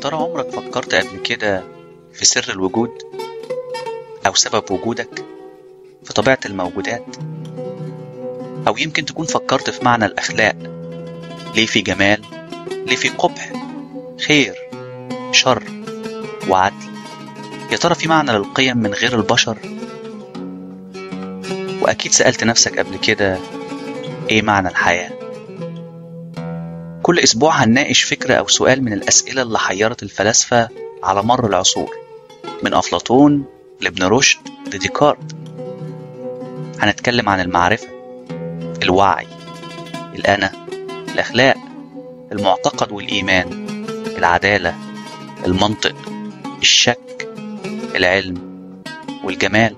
ترى عمرك فكرت قبل كده في سر الوجود أو سبب وجودك في طبيعة الموجودات أو يمكن تكون فكرت في معنى الأخلاق ليه في جمال ليه في قبح خير شر وعدل يا ترى في معنى للقيم من غير البشر وأكيد سألت نفسك قبل كده إيه معنى الحياة كل أسبوع هنناقش فكرة أو سؤال من الأسئلة اللي حيرت الفلاسفة على مر العصور من أفلاطون لابن رشد لديكارت هنتكلم عن المعرفة الوعي الأنا الأخلاق المعتقد والإيمان العدالة المنطق الشك العلم والجمال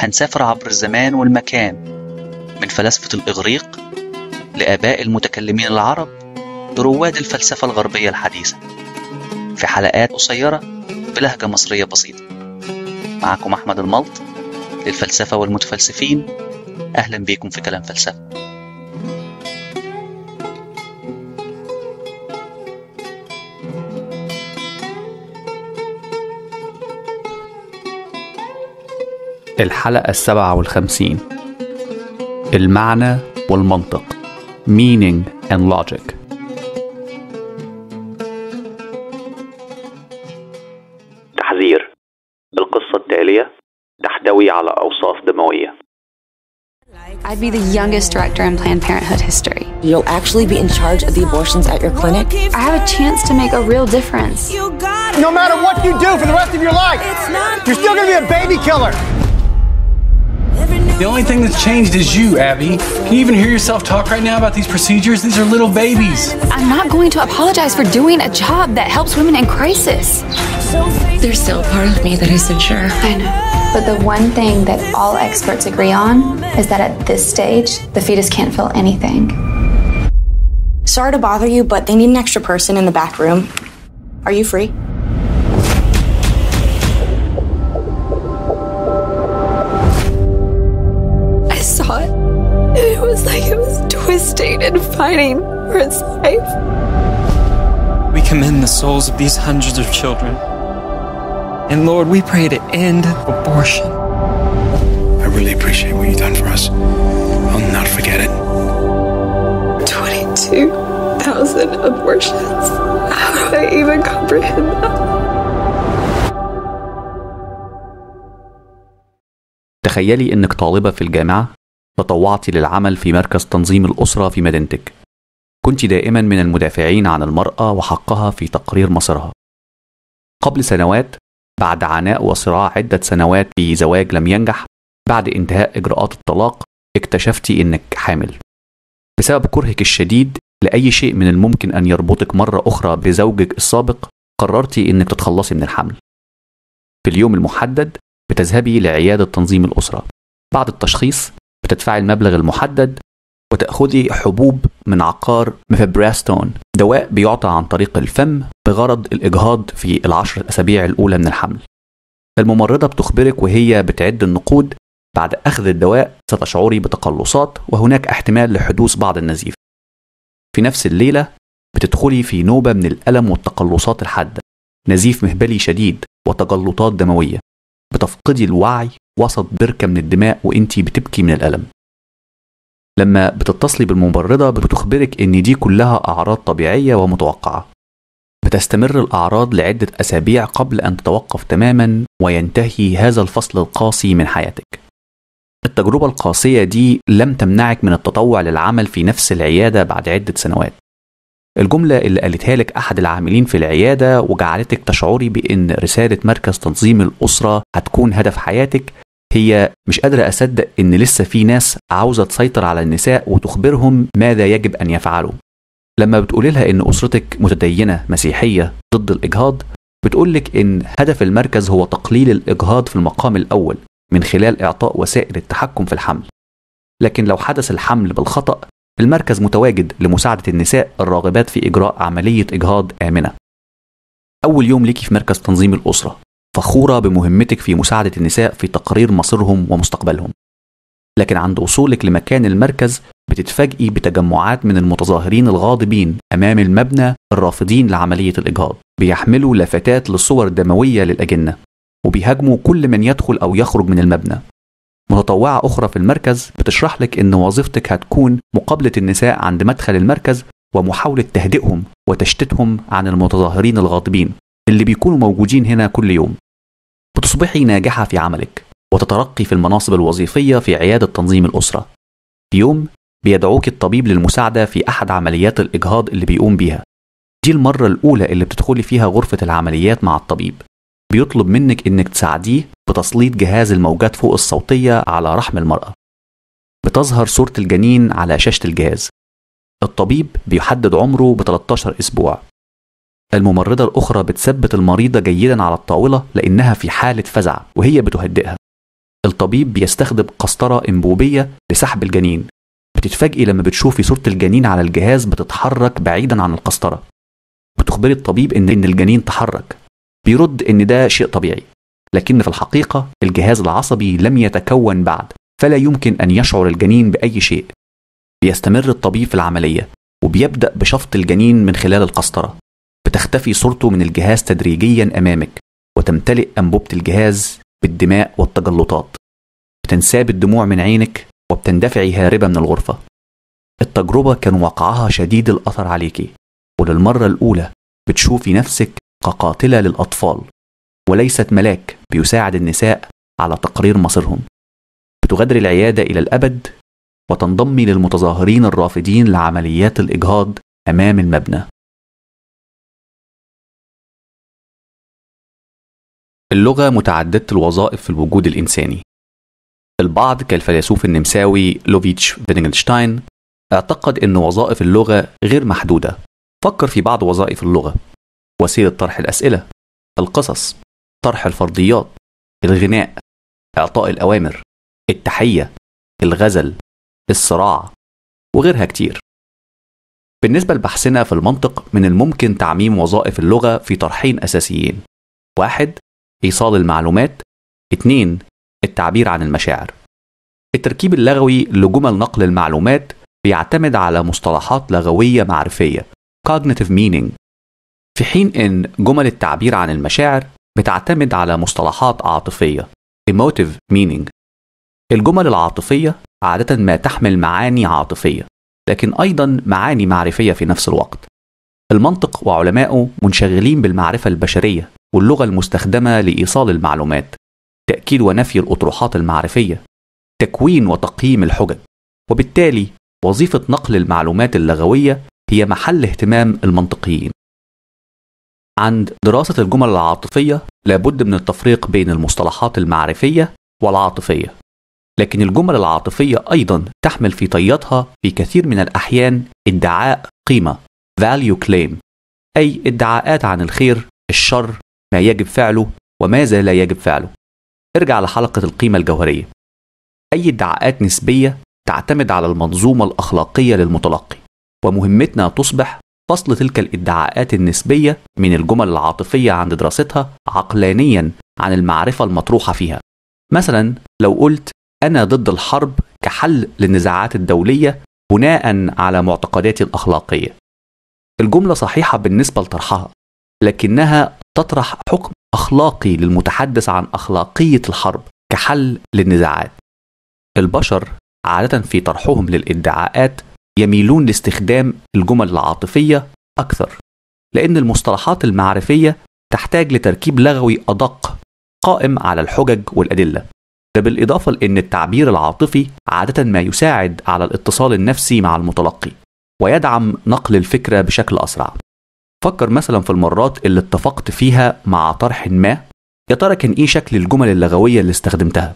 هنسافر عبر الزمان والمكان من فلاسفة الإغريق لآباء المتكلمين العرب لرواد الفلسفة الغربية الحديثة في حلقات قصيرة بلهجة مصرية بسيطة معكم أحمد الملط للفلسفة والمتفلسفين أهلا بكم في كلام فلسفة الحلقة السبعة والخمسين المعنى والمنطق meaning, and logic. تحذير القصة التالية تحتوي على أوصاف دموية I'd be the youngest director in Planned Parenthood history. You'll actually be in charge of the abortions at your clinic. I have a chance to make a real difference. No matter what you do for the rest of your life, you're still going to be a baby killer. The only thing that's changed is you, Abby. Can you even hear yourself talk right now about these procedures? These are little babies. I'm not going to apologize for doing a job that helps women in crisis. There's still a part of me that isn't sure. I know. But the one thing that all experts agree on is that at this stage, the fetus can't feel anything. Sorry to bother you, but they need an extra person in the back room. Are you free? fighting for its life. We commend the souls of these hundreds of children. And Lord, we pray to end abortion. I really appreciate what you've done for us. I'll not forget it. 22,000 abortions. How do I even comprehend that? تخيلي انك طالبة في الجامعة تطوعت للعمل في مركز تنظيم الأسرة في مدينتك كنت دائما من المدافعين عن المرأة وحقها في تقرير مصيرها قبل سنوات بعد عناء وصراع عدة سنوات في زواج لم ينجح بعد انتهاء إجراءات الطلاق اكتشفت إنك حامل بسبب كرهك الشديد لأي شيء من الممكن أن يربطك مرة أخرى بزوجك السابق قررت إنك تتخلصي من الحمل في اليوم المحدد بتذهبي لعيادة تنظيم الأسرة بعد التشخيص بتدفعي المبلغ المحدد وتأخذي حبوب من عقار ميفبراستون دواء بيعطى عن طريق الفم بغرض الإجهاض في العشر أسابيع الأولى من الحمل الممرضة بتخبرك وهي بتعد النقود بعد أخذ الدواء ستشعري بتقلصات وهناك احتمال لحدوث بعض النزيف في نفس الليلة بتدخلي في نوبة من الألم والتقلصات الحادة نزيف مهبلي شديد وتجلطات دموية بتفقدي الوعي وسط بركة من الدماء وانتي بتبكي من الألم لما بتتصلي بالممرضة بتخبرك ان دي كلها أعراض طبيعية ومتوقعة بتستمر الأعراض لعدة أسابيع قبل أن تتوقف تماما وينتهي هذا الفصل القاسي من حياتك التجربة القاسية دي لم تمنعك من التطوع للعمل في نفس العيادة بعد عدة سنوات الجملة اللي قالتها لك أحد العاملين في العيادة وجعلتك تشعري بأن رسالة مركز تنظيم الأسرة هتكون هدف حياتك هي مش قادرة أصدق إن لسه في ناس عاوزة تسيطر على النساء وتخبرهم ماذا يجب أن يفعلوا. لما بتقول لها إن أسرتك متدينة مسيحية ضد الإجهاض بتقول لك إن هدف المركز هو تقليل الإجهاض في المقام الأول من خلال إعطاء وسائل التحكم في الحمل. لكن لو حدث الحمل بالخطأ المركز متواجد لمساعدة النساء الراغبات في إجراء عملية إجهاض آمنة. أول يوم ليكي في مركز تنظيم الأسرة، فخورة بمهمتك في مساعدة النساء في تقرير مصيرهم ومستقبلهم. لكن عند وصولك لمكان المركز بتتفاجئي بتجمعات من المتظاهرين الغاضبين أمام المبنى الرافضين لعملية الإجهاض، بيحملوا لافتات للصور الدموية للأجنة، وبيهاجموا كل من يدخل أو يخرج من المبنى، متطوعة أخرى في المركز بتشرح لك إن وظيفتك هتكون مقابلة النساء عند مدخل المركز ومحاولة تهدئهم وتشتتهم عن المتظاهرين الغاضبين اللي بيكونوا موجودين هنا كل يوم. بتصبحي ناجحة في عملك وتترقي في المناصب الوظيفية في عيادة تنظيم الأسرة. في يوم بيدعوك الطبيب للمساعدة في أحد عمليات الإجهاض اللي بيقوم بيها. دي المرة الأولى اللي بتدخلي فيها غرفة العمليات مع الطبيب بيطلب منك انك تساعديه بتسليط جهاز الموجات فوق الصوتية على رحم المرأة بتظهر صورة الجنين على شاشة الجهاز الطبيب بيحدد عمره ب 13 أسبوع الممرضة الأخرى بتثبت المريضة جيدا على الطاولة لأنها في حالة فزع وهي بتهدئها الطبيب بيستخدم قسطرة إنبوبية لسحب الجنين بتتفاجئي لما بتشوفي صورة الجنين على الجهاز بتتحرك بعيدا عن القسطرة بتخبري الطبيب إن الجنين تحرك بيرد ان ده شيء طبيعي لكن في الحقيقه الجهاز العصبي لم يتكون بعد فلا يمكن ان يشعر الجنين باي شيء بيستمر الطبيب في العمليه وبيبدا بشفط الجنين من خلال القسطره بتختفي صورته من الجهاز تدريجيا امامك وتمتلئ انبوبه الجهاز بالدماء والتجلطات بتنساب الدموع من عينك وبتندفعي هاربه من الغرفه التجربه كان وقعها شديد الاثر عليكي وللمره الاولى بتشوفي نفسك كقاتلة للأطفال وليست ملاك بيساعد النساء على تقرير مصيرهم بتغادر العيادة إلى الأبد وتنضم للمتظاهرين الرافضين لعمليات الإجهاض أمام المبنى اللغة متعددة الوظائف في الوجود الإنساني البعض كالفيلسوف النمساوي لوفيتش فيتجنشتاين اعتقد أن وظائف اللغة غير محدودة فكر في بعض وظائف اللغة وسيلة طرح الأسئلة القصص طرح الفرضيات الغناء إعطاء الأوامر التحية الغزل الصراع وغيرها كتير بالنسبة لبحثنا في المنطق من الممكن تعميم وظائف اللغة في طرحين أساسيين واحد إيصال المعلومات اتنين التعبير عن المشاعر التركيب اللغوي لجمل نقل المعلومات بيعتمد على مصطلحات لغوية معرفية cognitive meaning في حين إن جمل التعبير عن المشاعر بتعتمد على مصطلحات عاطفية emotive meaning الجمل العاطفية عادة ما تحمل معاني عاطفية لكن أيضا معاني معرفية في نفس الوقت المنطق وعلمائه منشغلين بالمعرفة البشرية واللغة المستخدمة لإيصال المعلومات تأكيد ونفي الأطروحات المعرفية تكوين وتقييم الحجج وبالتالي وظيفة نقل المعلومات اللغوية هي محل اهتمام المنطقيين عند دراسة الجمل العاطفية لابد من التفريق بين المصطلحات المعرفية والعاطفية لكن الجمل العاطفية أيضا تحمل في طياتها في كثير من الأحيان ادعاء قيمة value claim أي ادعاءات عن الخير الشر ما يجب فعله وماذا لا يجب فعله ارجع لحلقة القيمة الجوهرية أي ادعاءات نسبية تعتمد على المنظومة الأخلاقية للمتلقي ومهمتنا تصبح فصل تلك الادعاءات النسبية من الجمل العاطفية عند دراستها عقلانيا عن المعرفة المطروحة فيها. مثلا لو قلت أنا ضد الحرب كحل للنزاعات الدولية بناء على معتقداتي الأخلاقية. الجملة صحيحة بالنسبة لطرحها، لكنها تطرح حكم أخلاقي للمتحدث عن أخلاقية الحرب كحل للنزاعات. البشر عادة في طرحهم للادعاءات يميلون لاستخدام الجمل العاطفية أكثر لأن المصطلحات المعرفية تحتاج لتركيب لغوي أدق قائم على الحجج والأدلة ده بالإضافة لأن التعبير العاطفي عادة ما يساعد على الاتصال النفسي مع المتلقي ويدعم نقل الفكرة بشكل أسرع فكر مثلا في المرات اللي اتفقت فيها مع طرح ما يا ترى كان ايه شكل الجمل اللغوية اللي استخدمتها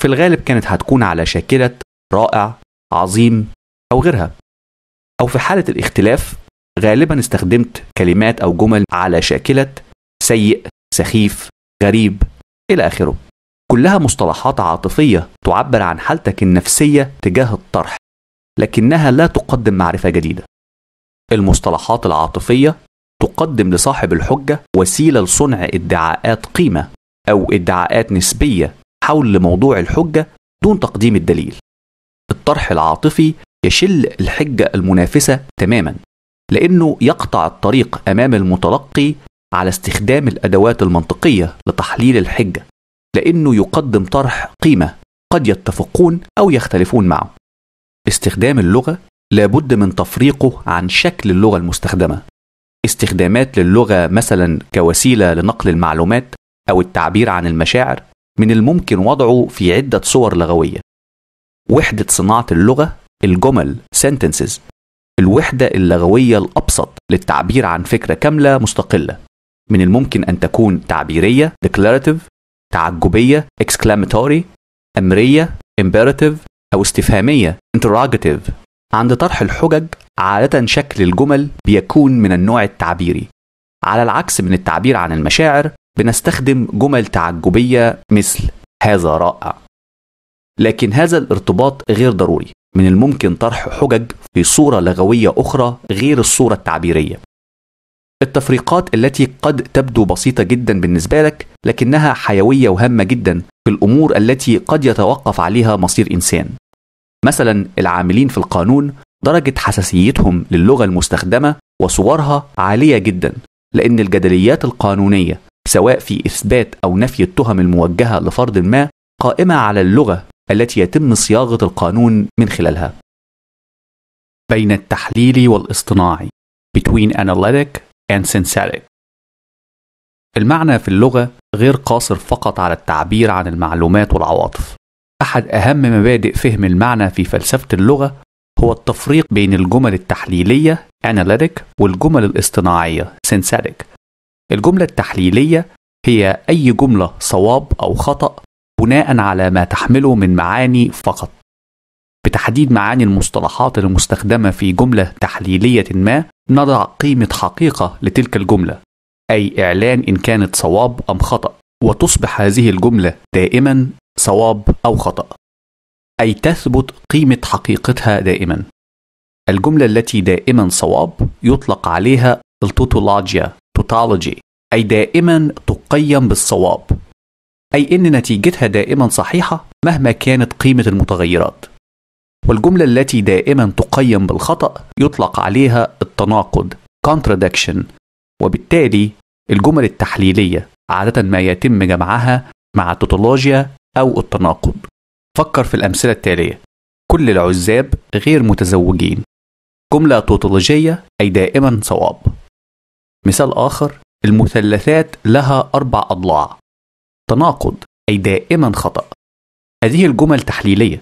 في الغالب كانت هتكون على شاكلة رائع عظيم أو غيرها أو في حالة الاختلاف غالبا استخدمت كلمات أو جمل على شاكلة سيء سخيف غريب إلى آخره كلها مصطلحات عاطفية تعبر عن حالتك النفسية تجاه الطرح لكنها لا تقدم معرفة جديدة المصطلحات العاطفية تقدم لصاحب الحجة وسيلة لصنع ادعاءات قيمة أو ادعاءات نسبية حول موضوع الحجة دون تقديم الدليل الطرح العاطفي يشل الحجة المنافسة تماما لأنه يقطع الطريق أمام المتلقي على استخدام الأدوات المنطقية لتحليل الحجة لأنه يقدم طرح قيمة قد يتفقون أو يختلفون معه استخدام اللغة لابد من تفريقه عن شكل اللغة المستخدمة استخدامات للغة مثلا كوسيلة لنقل المعلومات أو التعبير عن المشاعر من الممكن وضعه في عدة صور لغوية وحدة صناعة اللغة الجمل sentences الوحدة اللغوية الأبسط للتعبير عن فكرة كاملة مستقلة من الممكن أن تكون تعبيرية declarative تعجبية exclamatory أمرية imperative أو استفهامية interrogative عند طرح الحجج عادة شكل الجمل بيكون من النوع التعبيري على العكس من التعبير عن المشاعر بنستخدم جمل تعجبية مثل هذا رائع لكن هذا الارتباط غير ضروري من الممكن طرح حجج في صورة لغوية أخرى غير الصورة التعبيرية. التفريقات التي قد تبدو بسيطة جدا بالنسبة لك لكنها حيوية وهامة جدا في الأمور التي قد يتوقف عليها مصير إنسان. مثلا العاملين في القانون درجة حساسيتهم للغة المستخدمة وصورها عالية جدا لأن الجدليات القانونية سواء في إثبات أو نفي التهم الموجهة لفرد ما قائمة على اللغة التي يتم صياغه القانون من خلالها بين التحليلي والاصطناعي between analytic and synthetic المعنى في اللغة غير قاصر فقط على التعبير عن المعلومات والعواطف أحد أهم مبادئ فهم المعنى في فلسفة اللغة هو التفريق بين الجمل التحليلية analytic والجمل الاصطناعية synthetic الجملة التحليلية هي أي جملة صواب أو خطأ بناء على ما تحمله من معاني فقط بتحديد معاني المصطلحات المستخدمة في جملة تحليلية ما نضع قيمة حقيقة لتلك الجملة أي إعلان إن كانت صواب أم خطأ وتصبح هذه الجملة دائما صواب أو خطأ أي تثبت قيمة حقيقتها دائما الجملة التي دائما صواب يطلق عليها التوتولوجيا توتولوجي أي دائما تقيم بالصواب أي أن نتيجتها دائما صحيحة مهما كانت قيمة المتغيرات والجملة التي دائما تقيم بالخطأ يطلق عليها التناقض contradiction وبالتالي الجمل التحليلية عادة ما يتم جمعها مع التوتولوجيا أو التناقض فكر في الأمثلة التالية كل العزاب غير متزوجين جملة توتولوجية أي دائما صواب مثال آخر المثلثات لها أربع أضلاع تناقض أي دائما خطأ هذه الجمل تحليلية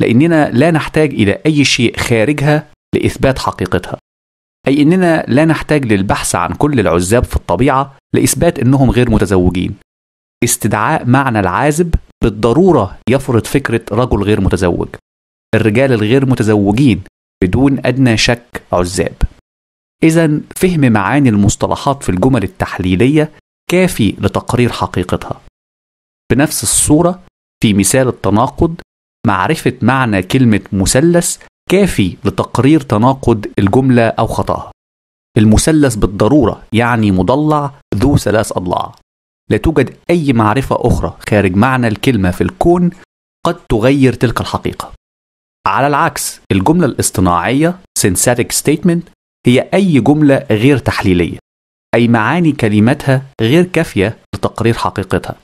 لأننا لا نحتاج إلى أي شيء خارجها لإثبات حقيقتها أي أننا لا نحتاج للبحث عن كل العزاب في الطبيعة لإثبات أنهم غير متزوجين استدعاء معنى العازب بالضرورة يفرض فكرة رجل غير متزوج الرجال الغير متزوجين بدون أدنى شك عزاب إذا فهم معاني المصطلحات في الجمل التحليلية كافي لتقرير حقيقتها بنفس الصورة في مثال التناقض معرفة معنى كلمة مثلث كافي لتقرير تناقض الجملة أو خطأها. المثلث بالضرورة يعني مضلع ذو ثلاث أضلاع. لا توجد أي معرفة أخرى خارج معنى الكلمة في الكون قد تغير تلك الحقيقة. على العكس الجملة الاصطناعية synthetic statement هي أي جملة غير تحليلية أي معاني كلماتها غير كافية لتقرير حقيقتها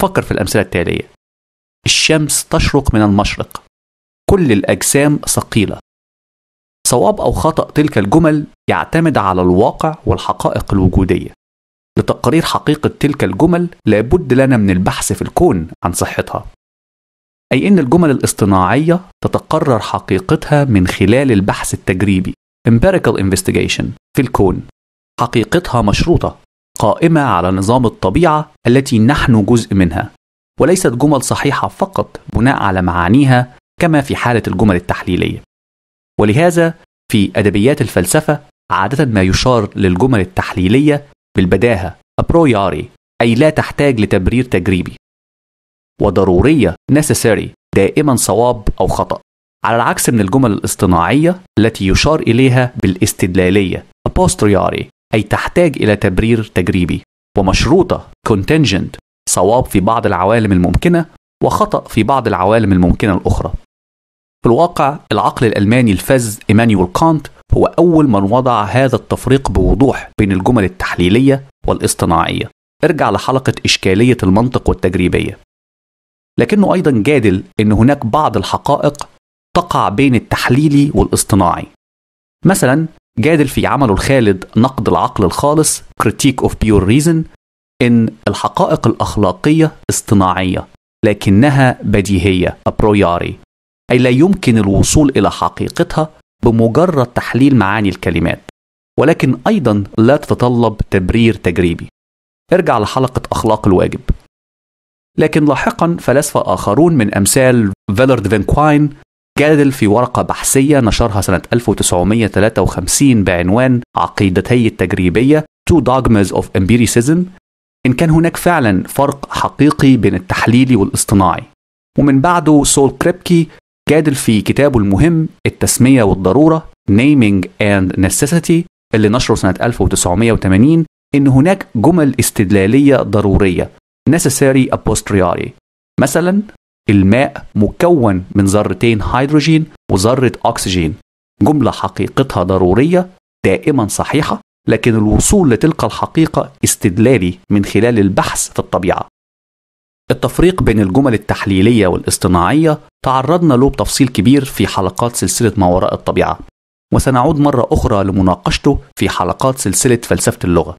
فكر في الأمثلة التالية الشمس تشرق من المشرق كل الأجسام ثقيلة صواب أو خطأ تلك الجمل يعتمد على الواقع والحقائق الوجودية لتقرير حقيقة تلك الجمل لابد لنا من البحث في الكون عن صحتها أي أن الجمل الاصطناعية تتقرر حقيقتها من خلال البحث التجريبي empirical investigation في الكون حقيقتها مشروطة قائمة على نظام الطبيعة التي نحن جزء منها وليست جمل صحيحة فقط بناء على معانيها كما في حالة الجمل التحليلية ولهذا في أدبيات الفلسفة عادة ما يشار للجمل التحليلية بالبداهة أبروياري أي لا تحتاج لتبرير تجريبي وضرورية necessary دائما صواب أو خطأ على العكس من الجمل الاصطناعية التي يشار إليها بالاستدلالية posteriori أي تحتاج إلى تبرير تجريبي ومشروطة contingent صواب في بعض العوالم الممكنة وخطأ في بعض العوالم الممكنة الأخرى في الواقع العقل الألماني الفذ إيمانويل كانت هو أول من وضع هذا التفريق بوضوح بين الجمل التحليلية والاصطناعية ارجع لحلقة إشكالية المنطق والتجريبية لكنه أيضا جادل أن هناك بعض الحقائق تقع بين التحليلي والاصطناعي مثلا جادل في عمله الخالد نقد العقل الخالص كريتيك اوف بيور ريزن إن الحقائق الأخلاقية اصطناعية لكنها بديهية أبروياري أي لا يمكن الوصول إلى حقيقتها بمجرد تحليل معاني الكلمات ولكن أيضا لا تتطلب تبرير تجريبي ارجع لحلقة أخلاق الواجب لكن لاحقا فلاسفة آخرون من أمثال فيلرد فينكواين جادل في ورقة بحثية نشرها سنة 1953 بعنوان عقيدتي التجريبية Two Dogmas of Empiricism إن كان هناك فعلا فرق حقيقي بين التحليلي والاصطناعي ومن بعده سول كريبكي جادل في كتابه المهم التسمية والضرورة Naming and Necessity اللي نشره سنة 1980 إن هناك جمل استدلالية ضرورية necessary a posteriori مثلا الماء مكون من ذرتين هيدروجين وذرة أكسجين جملة حقيقتها ضرورية دائما صحيحة لكن الوصول لتلك الحقيقة استدلالي من خلال البحث في الطبيعة التفريق بين الجمل التحليلية والاصطناعية تعرضنا له بتفصيل كبير في حلقات سلسلة ما وراء الطبيعة وسنعود مرة أخرى لمناقشته في حلقات سلسلة فلسفة اللغة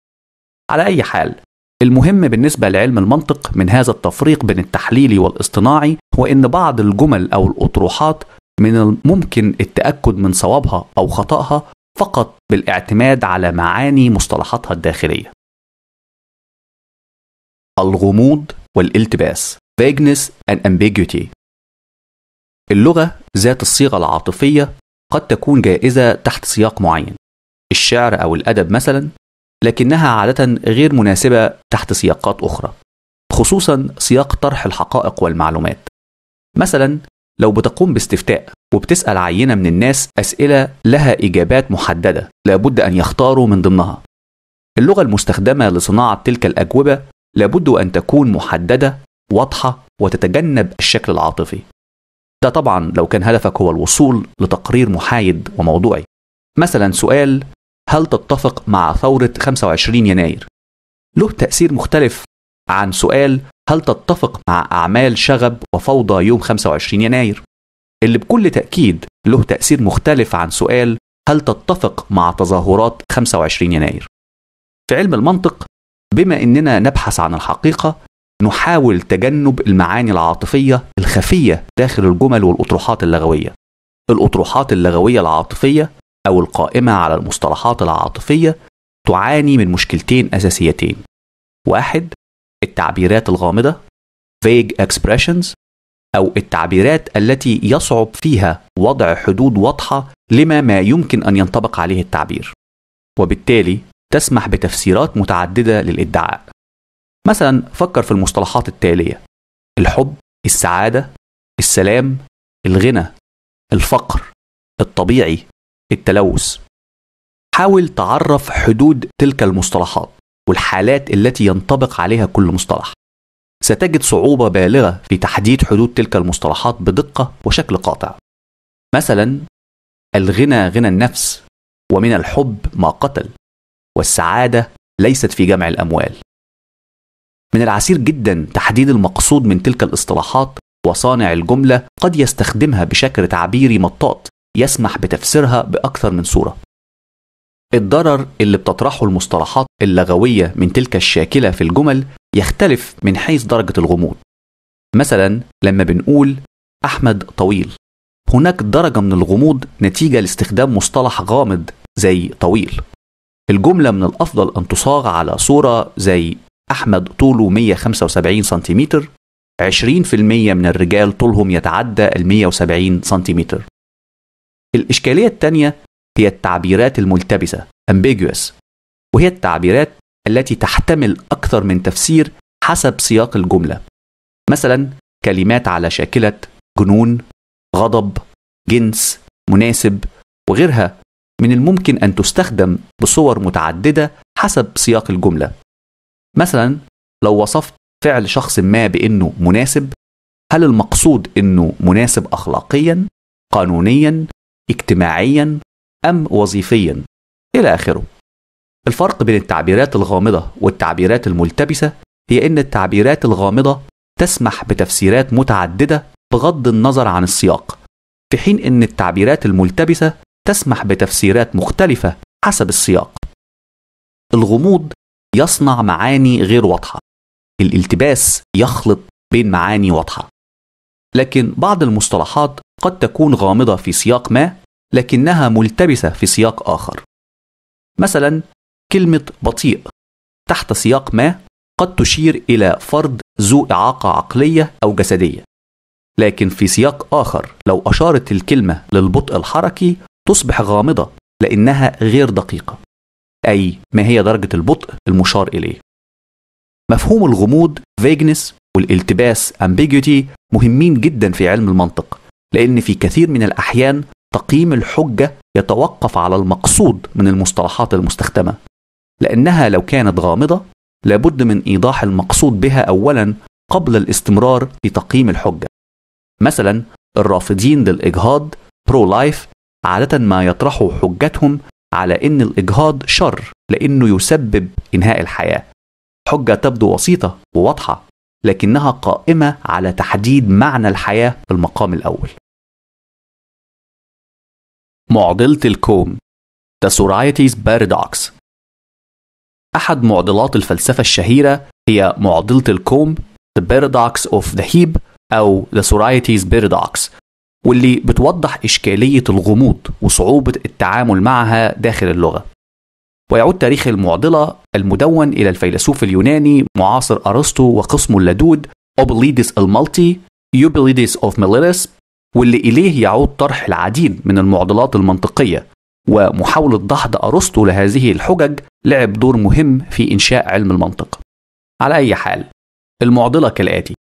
على أي حال المهم بالنسبة لعلم المنطق من هذا التفريق بين التحليلي والاصطناعي هو إن بعض الجمل أو الأطروحات من الممكن التأكد من صوابها أو خطأها فقط بالاعتماد على معاني مصطلحاتها الداخلية. الغموض والالتباس vagueness and ambiguity اللغة ذات الصيغة العاطفية قد تكون جائزة تحت سياق معين الشعر أو الأدب مثلا لكنها عادة غير مناسبة تحت سياقات أخرى خصوصا سياق طرح الحقائق والمعلومات مثلا لو بتقوم باستفتاء وبتسأل عينة من الناس أسئلة لها إجابات محددة لابد أن يختاروا من ضمنها اللغة المستخدمة لصناعة تلك الأجوبة لابد أن تكون محددة واضحة وتتجنب الشكل العاطفي ده طبعا لو كان هدفك هو الوصول لتقرير محايد وموضوعي مثلا سؤال هل تتفق مع ثورة 25 يناير؟ له تأثير مختلف عن سؤال هل تتفق مع أعمال شغب وفوضى يوم 25 يناير؟ اللي بكل تأكيد له تأثير مختلف عن سؤال هل تتفق مع تظاهرات 25 يناير؟ في علم المنطق بما اننا نبحث عن الحقيقه نحاول تجنب المعاني العاطفيه الخفيه داخل الجمل والاطروحات اللغويه الاطروحات اللغويه العاطفيه أو القائمة على المصطلحات العاطفية تعاني من مشكلتين أساسيتين واحد التعبيرات الغامضة vague expressions أو التعبيرات التي يصعب فيها وضع حدود واضحة لما ما يمكن أن ينطبق عليه التعبير وبالتالي تسمح بتفسيرات متعددة للإدعاء مثلا فكر في المصطلحات التالية الحب السعادة السلام الغنى الفقر الطبيعي التلوث حاول تعرف حدود تلك المصطلحات والحالات التي ينطبق عليها كل مصطلح ستجد صعوبة بالغة في تحديد حدود تلك المصطلحات بدقة وشكل قاطع مثلا الغنى غنى النفس ومن الحب ما قتل والسعادة ليست في جمع الأموال من العسير جدا تحديد المقصود من تلك الاصطلاحات وصانع الجملة قد يستخدمها بشكل تعبيري مطاط يسمح بتفسيرها بأكثر من صورة الضرر اللي بتطرحه المصطلحات اللغوية من تلك الشاكلة في الجمل يختلف من حيث درجة الغموض مثلا لما بنقول أحمد طويل هناك درجة من الغموض نتيجة لاستخدام مصطلح غامض زي طويل الجملة من الأفضل أن تصاغ على صورة زي أحمد طوله 175 سنتيمتر 20% من الرجال طولهم يتعدى ال 170 سنتيمتر الإشكالية الثانية هي التعبيرات الملتبسة ambiguous وهي التعبيرات التي تحتمل أكثر من تفسير حسب سياق الجملة مثلا كلمات على شاكلة جنون غضب جنس مناسب وغيرها من الممكن أن تستخدم بصور متعددة حسب سياق الجملة مثلا لو وصفت فعل شخص ما بأنه مناسب هل المقصود أنه مناسب أخلاقيا قانونيا اجتماعيا أم وظيفيا إلى آخره الفرق بين التعبيرات الغامضة والتعبيرات الملتبسة هي إن التعبيرات الغامضة تسمح بتفسيرات متعددة بغض النظر عن السياق في حين إن التعبيرات الملتبسة تسمح بتفسيرات مختلفة حسب السياق الغموض يصنع معاني غير واضحة الالتباس يخلط بين معاني واضحة لكن بعض المصطلحات قد تكون غامضة في سياق ما لكنها ملتبسة في سياق آخر مثلا كلمة بطيء تحت سياق ما قد تشير إلى فرد ذو إعاقة عقلية أو جسدية لكن في سياق آخر لو أشارت الكلمة للبطء الحركي تصبح غامضة لأنها غير دقيقة أي ما هي درجة البطء المشار إليه مفهوم الغموض vagueness والالتباس ambiguity مهمين جدا في علم المنطق لأن في كثير من الأحيان تقييم الحجة يتوقف على المقصود من المصطلحات المستخدمة لأنها لو كانت غامضة لابد من إيضاح المقصود بها أولا قبل الاستمرار في تقييم الحجة مثلا الرافضين للإجهاض برو لايف عادة ما يطرحوا حجتهم على إن الإجهاض شر لأنه يسبب إنهاء الحياة حجة تبدو بسيطة وواضحة لكنها قائمة على تحديد معنى الحياة في المقام الأول. معضلة الكون The Sorites Paradox أحد معضلات الفلسفة الشهيرة هي معضلة الكوم The Paradox of the Heap أو The Sorites Paradox واللي بتوضح إشكالية الغموض وصعوبة التعامل معها داخل اللغة ويعود تاريخ المعضلة المدون إلى الفيلسوف اليوناني معاصر أرسطو وقسمه اللدود أوبليدس المالتي يوبليدس أوف ميليرس واللي إليه يعود طرح العديد من المعضلات المنطقية ومحاولة دحض أرسطو لهذه الحجج لعب دور مهم في إنشاء علم المنطق على أي حال المعضلة كالآتي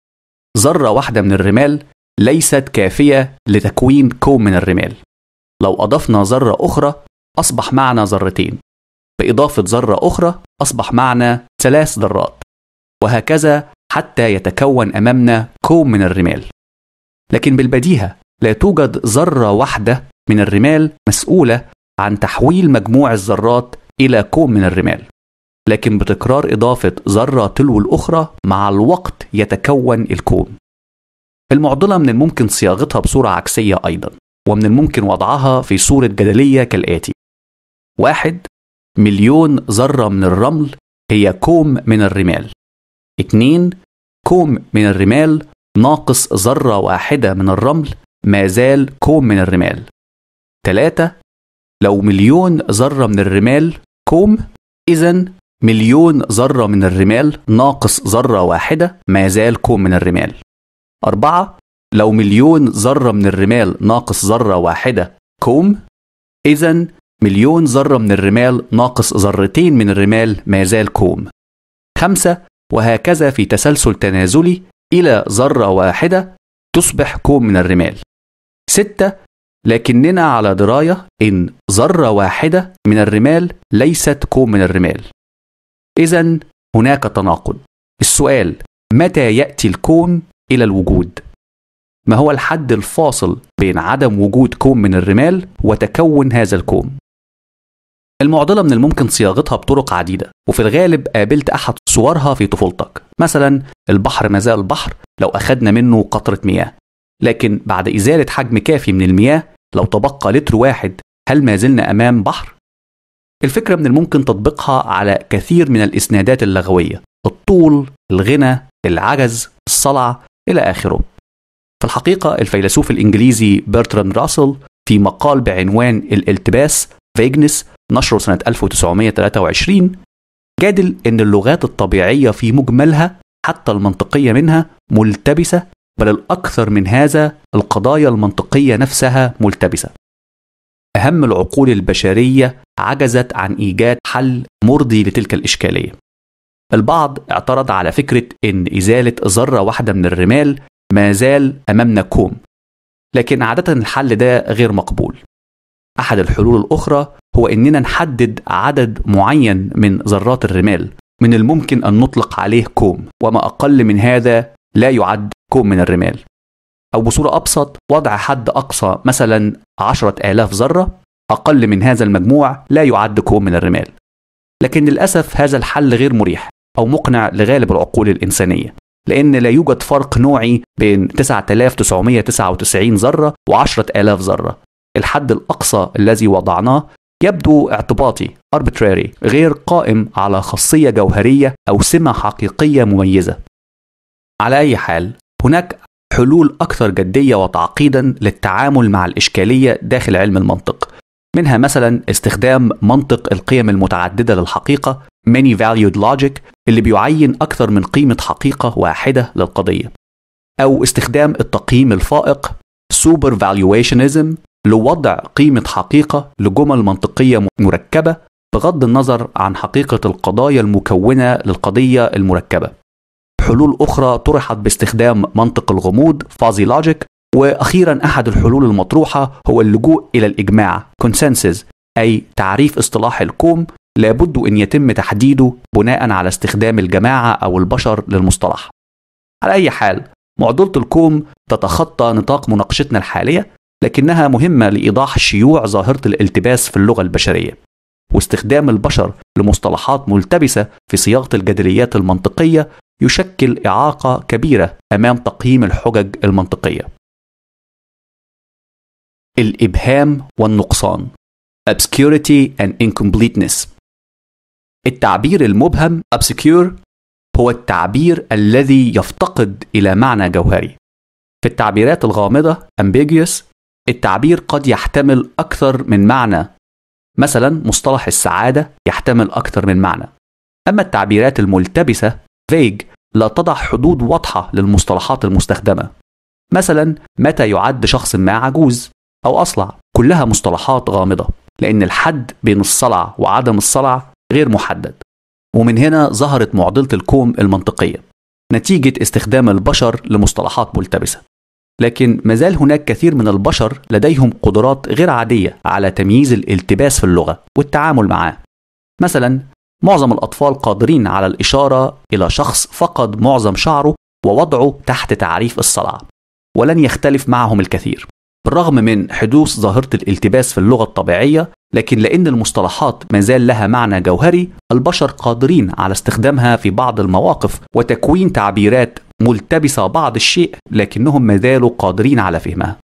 ذرة واحدة من الرمال ليست كافية لتكوين كوم من الرمال لو أضفنا ذرة أخرى أصبح معنا ذرتين بإضافة ذرة أخرى أصبح معنا ثلاث ذرات وهكذا حتى يتكون أمامنا كوم من الرمال لكن بالبديهة لا توجد ذرة واحدة من الرمال مسؤولة عن تحويل مجموع الذرات إلى كوم من الرمال لكن بتكرار إضافة ذرة تلو الأخرى مع الوقت يتكون الكون المعضلة من الممكن صياغتها بصورة عكسية أيضا ومن الممكن وضعها في صورة جدلية كالآتي واحد مليون ذرة من الرمل هي كوم من الرمال 2 كوم من الرمال ناقص ذرة واحدة من الرمل ما زال كوم من الرمال 3 لو مليون ذرة من الرمال كوم إذا مليون ذرة من الرمال ناقص ذرة واحدة ما زال كوم من الرمال 4 لو مليون ذرة من الرمال ناقص ذرة واحدة كوم إذا مليون ذرة من الرمال ناقص ذرتين من الرمال ما زال كوم خمسة وهكذا في تسلسل تنازلي إلى ذرة واحدة تصبح كوم من الرمال ستة لكننا على دراية إن ذرة واحدة من الرمال ليست كوم من الرمال إذا هناك تناقض السؤال متى يأتي الكون إلى الوجود؟ ما هو الحد الفاصل بين عدم وجود كوم من الرمال وتكون هذا الكوم؟ المعضلة من الممكن صياغتها بطرق عديدة وفي الغالب قابلت أحد صورها في طفولتك مثلا البحر ما زال بحر لو أخدنا منه قطرة مياه لكن بعد إزالة حجم كافي من المياه لو تبقى لتر واحد هل ما زلنا أمام بحر؟ الفكرة من الممكن تطبيقها على كثير من الإسنادات اللغوية الطول، الغنى، العجز، الصلع إلى آخره في الحقيقة الفيلسوف الإنجليزي برتراند راسل في مقال بعنوان الالتباس فيجنس نشره سنة 1923 جادل إن اللغات الطبيعية في مجملها حتى المنطقية منها ملتبسة بل الأكثر من هذا القضايا المنطقية نفسها ملتبسة أهم العقول البشرية عجزت عن إيجاد حل مرضي لتلك الإشكالية البعض اعترض على فكرة إن إزالة ذرة واحدة من الرمال ما زال أمامنا كوم لكن عادة الحل ده غير مقبول أحد الحلول الأخرى هو إننا نحدد عدد معين من ذرات الرمال من الممكن أن نطلق عليه كوم وما أقل من هذا لا يعد كوم من الرمال أو بصورة أبسط وضع حد أقصى مثلا عشرة آلاف ذرة أقل من هذا المجموع لا يعد كوم من الرمال لكن للأسف هذا الحل غير مريح أو مقنع لغالب العقول الإنسانية لأن لا يوجد فرق نوعي بين 9999 ذرة و 10000 ذرة الحد الأقصى الذي وضعناه يبدو اعتباطي arbitrary غير قائم على خاصية جوهرية أو سمة حقيقية مميزة على أي حال هناك حلول أكثر جدية وتعقيدا للتعامل مع الإشكالية داخل علم المنطق منها مثلا استخدام منطق القيم المتعددة للحقيقة many valued logic اللي بيعين أكثر من قيمة حقيقة واحدة للقضية أو استخدام التقييم الفائق super valuationism لوضع قيمة حقيقة لجمل منطقية مركبة بغض النظر عن حقيقة القضايا المكونة للقضية المركبة. حلول أخرى طرحت باستخدام منطق الغموض فازي لوجيك وأخيرا أحد الحلول المطروحة هو اللجوء إلى الإجماع consensus أي تعريف اصطلاح الكوم لابد أن يتم تحديده بناء على استخدام الجماعة أو البشر للمصطلح. على أي حال معضلة الكوم تتخطى نطاق مناقشتنا الحالية لكنها مهمة لإيضاح شيوع ظاهرة الالتباس في اللغة البشرية واستخدام البشر لمصطلحات ملتبسة في صياغة الجدليات المنطقية يشكل إعاقة كبيرة أمام تقييم الحجج المنطقية الإبهام والنقصان obscurity and incompleteness التعبير المبهم obscure هو التعبير الذي يفتقد إلى معنى جوهري في التعبيرات الغامضة ambiguous التعبير قد يحتمل أكثر من معنى مثلا مصطلح السعادة يحتمل أكثر من معنى أما التعبيرات الملتبسة vague لا تضع حدود واضحة للمصطلحات المستخدمة مثلا متى يعد شخص ما عجوز أو أصلع كلها مصطلحات غامضة لأن الحد بين الصلع وعدم الصلع غير محدد ومن هنا ظهرت معضلة الكوم المنطقية نتيجة استخدام البشر لمصطلحات ملتبسة لكن ما زال هناك كثير من البشر لديهم قدرات غير عادية على تمييز الالتباس في اللغة والتعامل معاه. مثلا معظم الأطفال قادرين على الإشارة إلى شخص فقد معظم شعره ووضعه تحت تعريف الصلع ولن يختلف معهم الكثير بالرغم من حدوث ظاهرة الالتباس في اللغة الطبيعية لكن لأن المصطلحات ما زال لها معنى جوهري البشر قادرين على استخدامها في بعض المواقف وتكوين تعبيرات ملتبسة بعض الشيء لكنهم ما زالوا قادرين على فهمها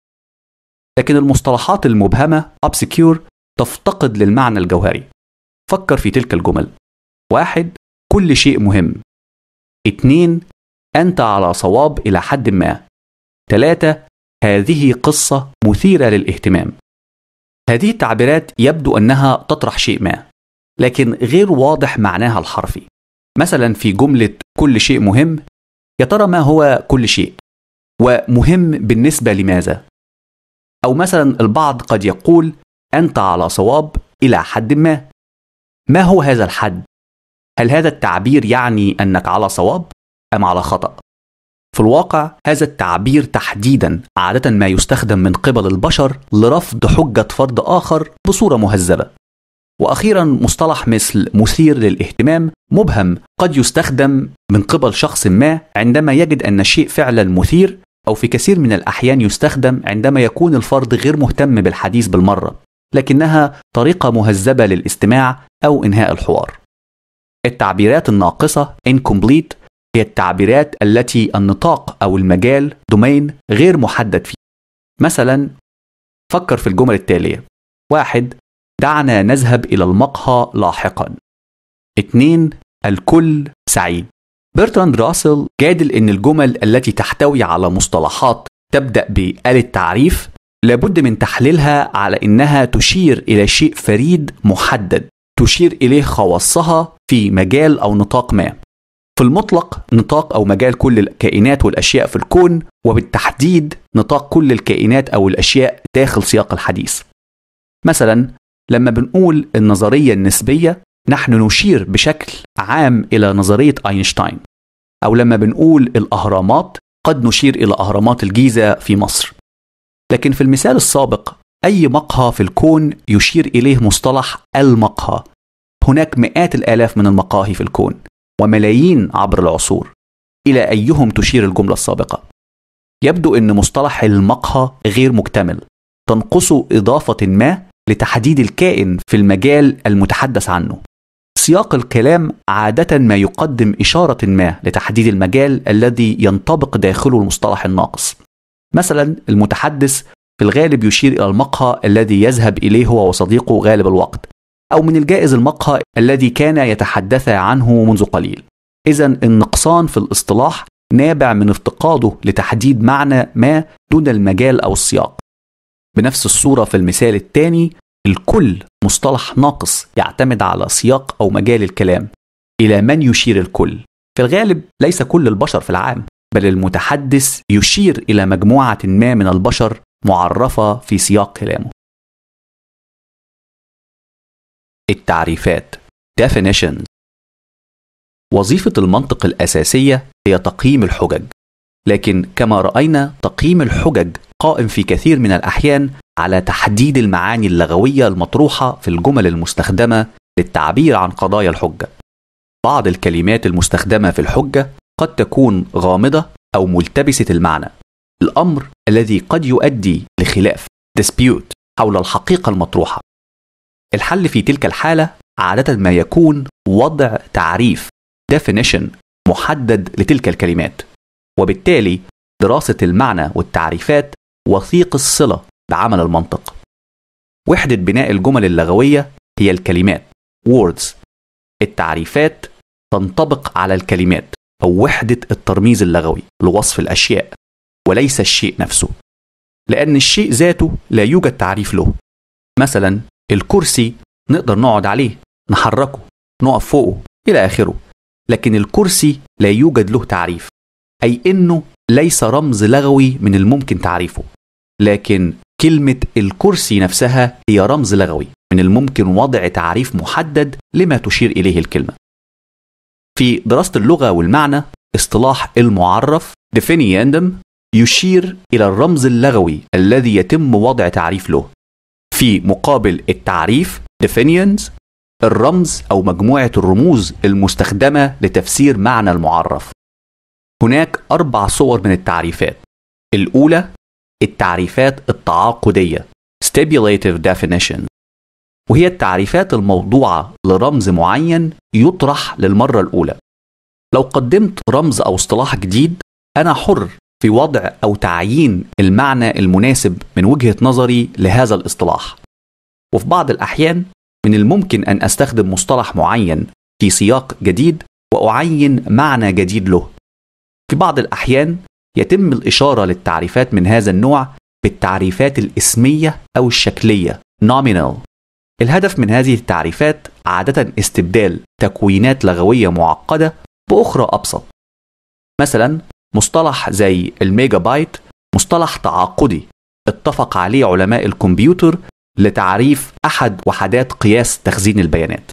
لكن المصطلحات المبهمة obscure تفتقد للمعنى الجوهري فكر في تلك الجمل واحد كل شيء مهم اثنين أنت على صواب إلى حد ما ثلاثة هذه قصة مثيرة للاهتمام هذه التعبيرات يبدو أنها تطرح شيء ما لكن غير واضح معناها الحرفي مثلا في جملة كل شيء مهم يا ترى ما هو كل شيء ومهم بالنسبة لماذا أو مثلا البعض قد يقول أنت على صواب إلى حد ما ما هو هذا الحد؟ هل هذا التعبير يعني أنك على صواب أم على خطأ؟ في الواقع هذا التعبير تحديدا عادة ما يستخدم من قبل البشر لرفض حجة فرد آخر بصورة مهذبة. وأخيرا مصطلح مثل مثير للاهتمام مبهم قد يستخدم من قبل شخص ما عندما يجد أن الشيء فعلا مثير أو في كثير من الأحيان يستخدم عندما يكون الفرد غير مهتم بالحديث بالمرة لكنها طريقة مهذبة للاستماع أو إنهاء الحوار. التعبيرات الناقصة incomplete هي التعبيرات التي النطاق أو المجال دومين غير محدد فيه مثلا فكر في الجمل التالية واحد دعنا نذهب إلى المقهى لاحقا اثنين الكل سعيد برتراند راسل جادل أن الجمل التي تحتوي على مصطلحات تبدأ بآل التعريف لابد من تحليلها على أنها تشير إلى شيء فريد محدد تشير إليه خواصها في مجال أو نطاق ما في المطلق نطاق أو مجال كل الكائنات والأشياء في الكون وبالتحديد نطاق كل الكائنات أو الأشياء داخل سياق الحديث مثلا لما بنقول النظرية النسبية نحن نشير بشكل عام إلى نظرية أينشتاين أو لما بنقول الأهرامات قد نشير إلى أهرامات الجيزة في مصر لكن في المثال السابق أي مقهى في الكون يشير إليه مصطلح المقهى هناك مئات الآلاف من المقاهي في الكون وملايين عبر العصور إلى أيهم تشير الجملة السابقة يبدو أن مصطلح المقهى غير مكتمل تنقص إضافة ما لتحديد الكائن في المجال المتحدث عنه سياق الكلام عادة ما يقدم إشارة ما لتحديد المجال الذي ينطبق داخله المصطلح الناقص مثلا المتحدث في الغالب يشير إلى المقهى الذي يذهب إليه هو وصديقه غالب الوقت أو من الجائز المقهى الذي كان يتحدث عنه منذ قليل إذا النقصان في الاصطلاح نابع من افتقاده لتحديد معنى ما دون المجال أو السياق بنفس الصورة في المثال الثاني الكل مصطلح ناقص يعتمد على سياق أو مجال الكلام إلى من يشير الكل في الغالب ليس كل البشر في العام بل المتحدث يشير إلى مجموعة ما من البشر معرفة في سياق كلامه التعريفات definitions وظيفة المنطق الأساسية هي تقييم الحجج لكن كما رأينا تقييم الحجج قائم في كثير من الأحيان على تحديد المعاني اللغوية المطروحة في الجمل المستخدمة للتعبير عن قضايا الحجة بعض الكلمات المستخدمة في الحجة قد تكون غامضة أو ملتبسة المعنى الأمر الذي قد يؤدي لخلاف dispute حول الحقيقة المطروحة الحل في تلك الحالة عادة ما يكون وضع تعريف definition محدد لتلك الكلمات وبالتالي دراسة المعنى والتعريفات وثيق الصلة بعمل المنطق وحدة بناء الجمل اللغوية هي الكلمات words التعريفات تنطبق على الكلمات أو وحدة الترميز اللغوي لوصف الأشياء وليس الشيء نفسه لأن الشيء ذاته لا يوجد تعريف له مثلا الكرسي نقدر نقعد عليه نحركه نقف فوقه إلى آخره لكن الكرسي لا يوجد له تعريف أي إنه ليس رمز لغوي من الممكن تعريفه لكن كلمة الكرسي نفسها هي رمز لغوي من الممكن وضع تعريف محدد لما تشير إليه الكلمة في دراسة اللغة والمعنى اصطلاح المعرف definiendum يشير إلى الرمز اللغوي الذي يتم وضع تعريف له في مقابل التعريف definions الرمز أو مجموعة الرموز المستخدمة لتفسير معنى المعرف هناك أربع صور من التعريفات الأولى التعريفات التعاقدية stipulative definition وهي التعريفات الموضوعة لرمز معين يطرح للمرة الأولى لو قدمت رمز أو اصطلاح جديد أنا حر في وضع او تعيين المعنى المناسب من وجهه نظري لهذا الاصطلاح وفي بعض الاحيان من الممكن ان استخدم مصطلح معين في سياق جديد واعين معنى جديد له في بعض الاحيان يتم الاشاره للتعريفات من هذا النوع بالتعريفات الاسميه او الشكليه nominal الهدف من هذه التعريفات عاده استبدال تكوينات لغويه معقده باخرى ابسط مثلا مصطلح زي الميجا بايت مصطلح تعاقدي اتفق عليه علماء الكمبيوتر لتعريف احد وحدات قياس تخزين البيانات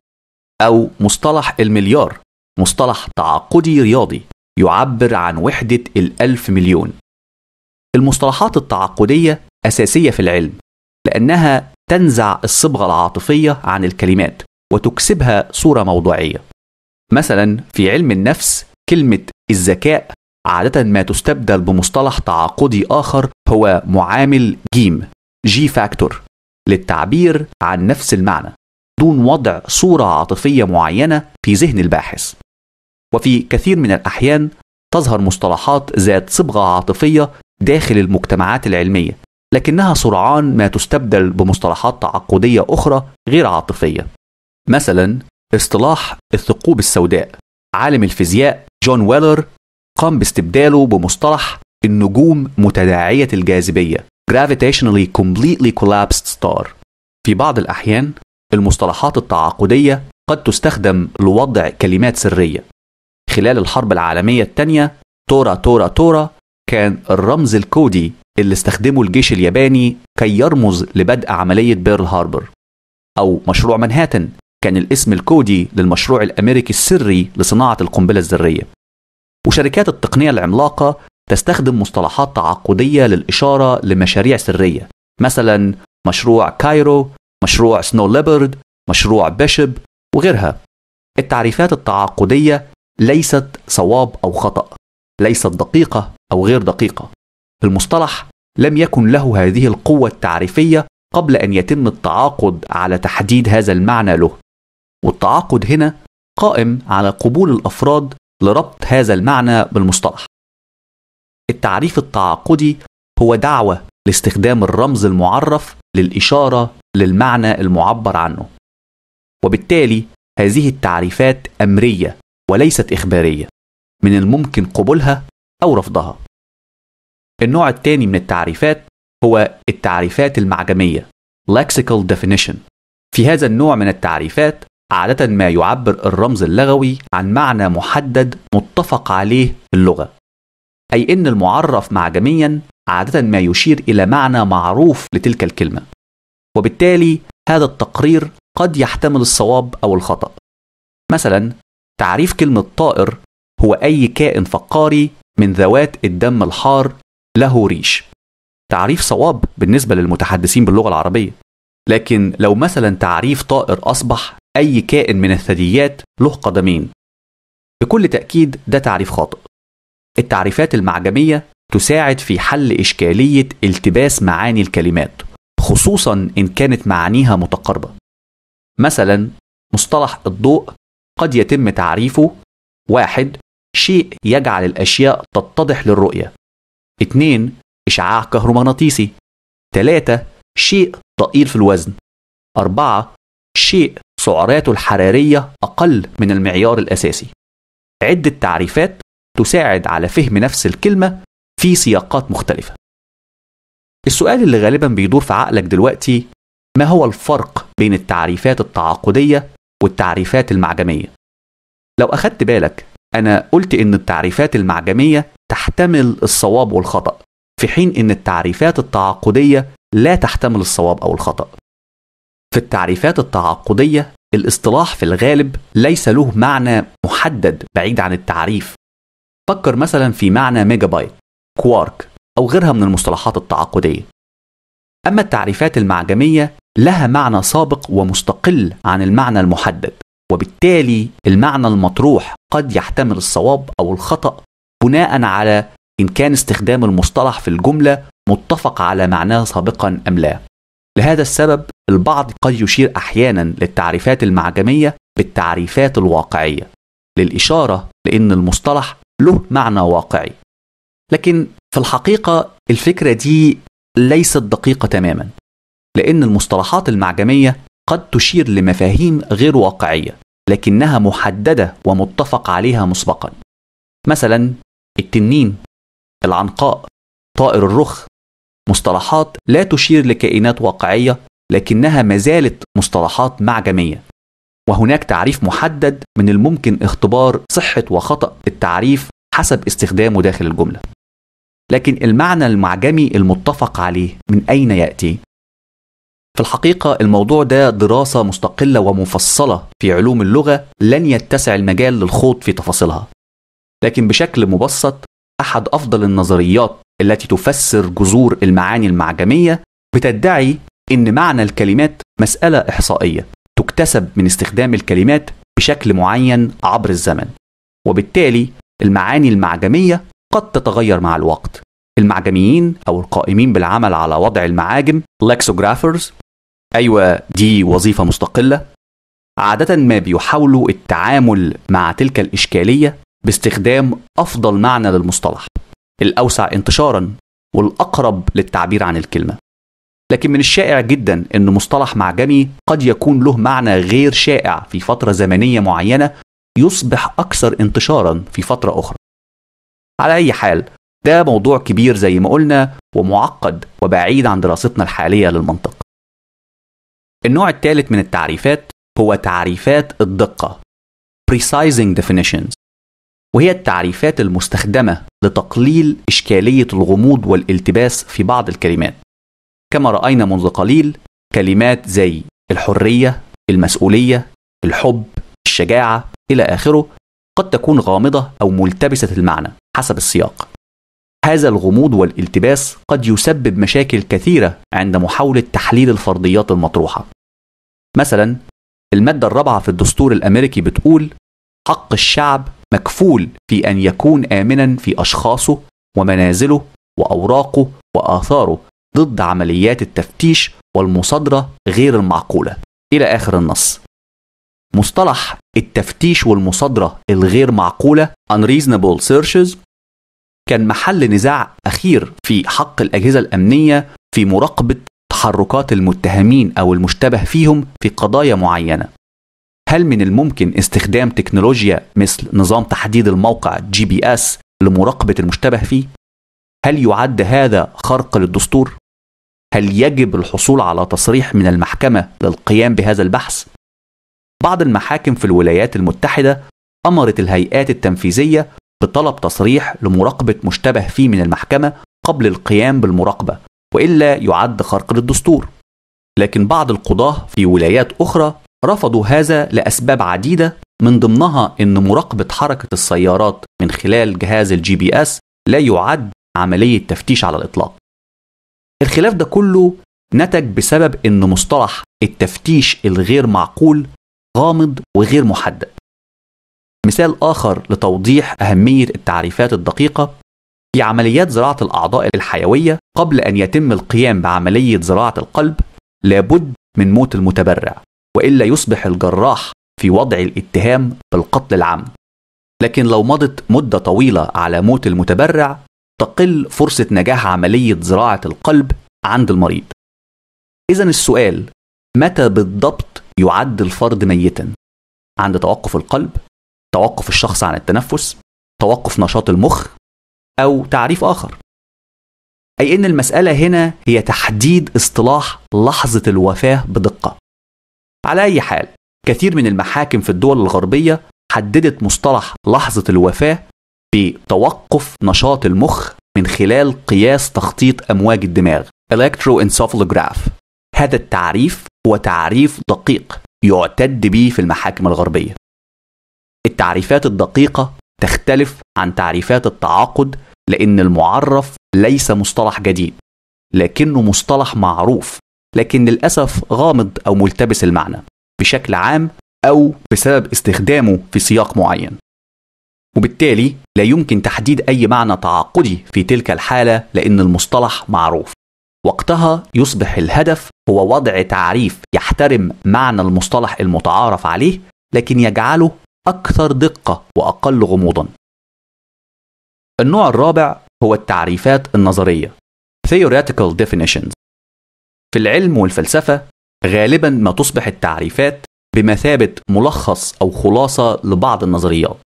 او مصطلح المليار مصطلح تعاقدي رياضي يعبر عن وحده الالف مليون المصطلحات التعاقديه اساسيه في العلم لانها تنزع الصبغه العاطفيه عن الكلمات وتكسبها صوره موضوعيه مثلا في علم النفس كلمه الذكاء عادة ما تستبدل بمصطلح تعاقدي آخر هو معامل جيم جي فاكتور للتعبير عن نفس المعنى دون وضع صورة عاطفية معينة في ذهن الباحث وفي كثير من الأحيان تظهر مصطلحات ذات صبغة عاطفية داخل المجتمعات العلمية لكنها سرعان ما تستبدل بمصطلحات تعاقدية أخرى غير عاطفية مثلا اصطلاح الثقوب السوداء عالم الفيزياء جون ويلر قام باستبداله بمصطلح النجوم متداعية الجاذبية Gravitationally Completely Collapsed Star في بعض الأحيان المصطلحات التعاقدية قد تستخدم لوضع كلمات سرية خلال الحرب العالمية الثانية تورا تورا تورا كان الرمز الكودي اللي استخدمه الجيش الياباني كي يرمز لبدء عملية بيرل هاربر أو مشروع منهاتن كان الاسم الكودي للمشروع الأمريكي السري لصناعة القنبلة الذرية وشركات التقنية العملاقة تستخدم مصطلحات تعاقدية للإشارة لمشاريع سرية مثلا مشروع كايرو مشروع سنو ليبرد مشروع بيشب وغيرها التعريفات التعاقدية ليست صواب أو خطأ ليست دقيقة أو غير دقيقة المصطلح لم يكن له هذه القوة التعريفية قبل أن يتم التعاقد على تحديد هذا المعنى له والتعاقد هنا قائم على قبول الافراد لربط هذا المعنى بالمصطلح التعريف التعاقدي هو دعوة لاستخدام الرمز المعرف للإشارة للمعنى المعبر عنه وبالتالي هذه التعريفات أمرية وليست إخبارية من الممكن قبولها أو رفضها النوع الثاني من التعريفات هو التعريفات المعجمية lexical definition في هذا النوع من التعريفات عادة ما يعبر الرمز اللغوي عن معنى محدد متفق عليه في اللغة أي إن المعرف معجميا عادة ما يشير إلى معنى معروف لتلك الكلمة وبالتالي هذا التقرير قد يحتمل الصواب أو الخطأ مثلا تعريف كلمة طائر هو أي كائن فقاري من ذوات الدم الحار له ريش تعريف صواب بالنسبة للمتحدثين باللغة العربية لكن لو مثلا تعريف طائر أصبح أي كائن من الثدييات له قدمين بكل تأكيد ده تعريف خاطئ التعريفات المعجمية تساعد في حل إشكالية التباس معاني الكلمات خصوصا إن كانت معانيها متقاربة مثلا مصطلح الضوء قد يتم تعريفه واحد شيء يجعل الأشياء تتضح للرؤية اثنين إشعاع كهرومغناطيسي ثلاثة شيء ضئيل في الوزن أربعة شيء سعراته الحرارية أقل من المعيار الأساسي. عدة تعريفات تساعد على فهم نفس الكلمة في سياقات مختلفة. السؤال اللي غالبا بيدور في عقلك دلوقتي ما هو الفرق بين التعريفات التعاقدية والتعريفات المعجمية؟ لو أخدت بالك أنا قلت إن التعريفات المعجمية تحتمل الصواب والخطأ في حين إن التعريفات التعاقدية لا تحتمل الصواب أو الخطأ. في التعريفات التعاقدية الاصطلاح في الغالب ليس له معنى محدد بعيد عن التعريف فكر مثلا في معنى ميجا بايت كوارك أو غيرها من المصطلحات التعاقدية أما التعريفات المعجمية لها معنى سابق ومستقل عن المعنى المحدد وبالتالي المعنى المطروح قد يحتمل الصواب أو الخطأ بناء على إن كان استخدام المصطلح في الجملة متفق على معناه سابقا أم لا لهذا السبب البعض قد يشير أحيانا للتعريفات المعجمية بالتعريفات الواقعية للإشارة لأن المصطلح له معنى واقعي لكن في الحقيقة الفكرة دي ليست دقيقة تماما لأن المصطلحات المعجمية قد تشير لمفاهيم غير واقعية لكنها محددة ومتفق عليها مسبقا مثلا التنين العنقاء طائر الرخ مصطلحات لا تشير لكائنات واقعيه لكنها ما زالت مصطلحات معجميه وهناك تعريف محدد من الممكن اختبار صحه وخطا التعريف حسب استخدامه داخل الجمله لكن المعنى المعجمي المتفق عليه من اين ياتي في الحقيقة الموضوع ده دراسة مستقلة ومفصلة في علوم اللغة لن يتسع المجال للخوض في تفاصيلها. لكن بشكل مبسط أحد أفضل النظريات التي تفسر جذور المعاني المعجمية بتدعي إن معنى الكلمات مسألة إحصائية تكتسب من استخدام الكلمات بشكل معين عبر الزمن وبالتالي المعاني المعجمية قد تتغير مع الوقت المعجميين أو القائمين بالعمل على وضع المعاجم لكسوجرافرز أيوة دي وظيفة مستقلة عادة ما بيحاولوا التعامل مع تلك الإشكالية باستخدام أفضل معنى للمصطلح الأوسع انتشارا والأقرب للتعبير عن الكلمة لكن من الشائع جدا أن مصطلح معجمي قد يكون له معنى غير شائع في فترة زمنية معينة يصبح أكثر انتشارا في فترة أخرى على أي حال ده موضوع كبير زي ما قلنا ومعقد وبعيد عن دراستنا الحالية للمنطق النوع الثالث من التعريفات هو تعريفات الدقة Precising Definitions وهي التعريفات المستخدمة لتقليل إشكالية الغموض والالتباس في بعض الكلمات كما رأينا منذ قليل كلمات زي الحرية، المسؤولية، الحب، الشجاعة إلى آخره قد تكون غامضة أو ملتبسة المعنى حسب السياق. هذا الغموض والالتباس قد يسبب مشاكل كثيرة عند محاولة تحليل الفرضيات المطروحة. مثلا المادة الرابعة في الدستور الأمريكي بتقول حق الشعب مكفول في ان يكون امنا في اشخاصه ومنازله واوراقه واثاره ضد عمليات التفتيش والمصادره غير المعقوله الى اخر النص مصطلح التفتيش والمصادره الغير معقوله unreasonable searches كان محل نزاع اخير في حق الاجهزه الامنيه في مراقبه تحركات المتهمين او المشتبه فيهم في قضايا معينه هل من الممكن استخدام تكنولوجيا مثل نظام تحديد الموقع جي بي اس لمراقبة المشتبه فيه؟ هل يعد هذا خرق للدستور؟ هل يجب الحصول على تصريح من المحكمة للقيام بهذا البحث؟ بعض المحاكم في الولايات المتحدة أمرت الهيئات التنفيذية بطلب تصريح لمراقبة مشتبه فيه من المحكمة قبل القيام بالمراقبة، وإلا يعد خرق للدستور. لكن بعض القضاة في ولايات أخرى رفضوا هذا لأسباب عديدة من ضمنها أن مراقبة حركة السيارات من خلال جهاز الجي بي اس لا يعد عملية تفتيش على الإطلاق. الخلاف ده كله نتج بسبب أن مصطلح التفتيش الغير معقول غامض وغير محدد. مثال آخر لتوضيح أهمية التعريفات الدقيقة في عمليات زراعة الأعضاء الحيوية قبل أن يتم القيام بعملية زراعة القلب لابد من موت المتبرع والا يصبح الجراح في وضع الاتهام بالقتل العام لكن لو مضت مده طويله على موت المتبرع تقل فرصه نجاح عمليه زراعه القلب عند المريض اذا السؤال متى بالضبط يعد الفرد ميتا عند توقف القلب توقف الشخص عن التنفس توقف نشاط المخ او تعريف اخر اي ان المساله هنا هي تحديد اصطلاح لحظه الوفاه بدقه على أي حال كثير من المحاكم في الدول الغربية حددت مصطلح لحظة الوفاة بتوقف نشاط المخ من خلال قياس تخطيط أمواج الدماغ Electroencephalograph هذا التعريف هو تعريف دقيق يعتد به في المحاكم الغربية التعريفات الدقيقة تختلف عن تعريفات التعاقد لأن المعرف ليس مصطلح جديد لكنه مصطلح معروف لكن للأسف غامض أو ملتبس المعنى بشكل عام أو بسبب استخدامه في سياق معين وبالتالي لا يمكن تحديد أي معنى تعاقدي في تلك الحالة لأن المصطلح معروف وقتها يصبح الهدف هو وضع تعريف يحترم معنى المصطلح المتعارف عليه لكن يجعله أكثر دقة وأقل غموضا النوع الرابع هو التعريفات النظرية Theoretical Definitions في العلم والفلسفة غالبا ما تصبح التعريفات بمثابة ملخص أو خلاصة لبعض النظريات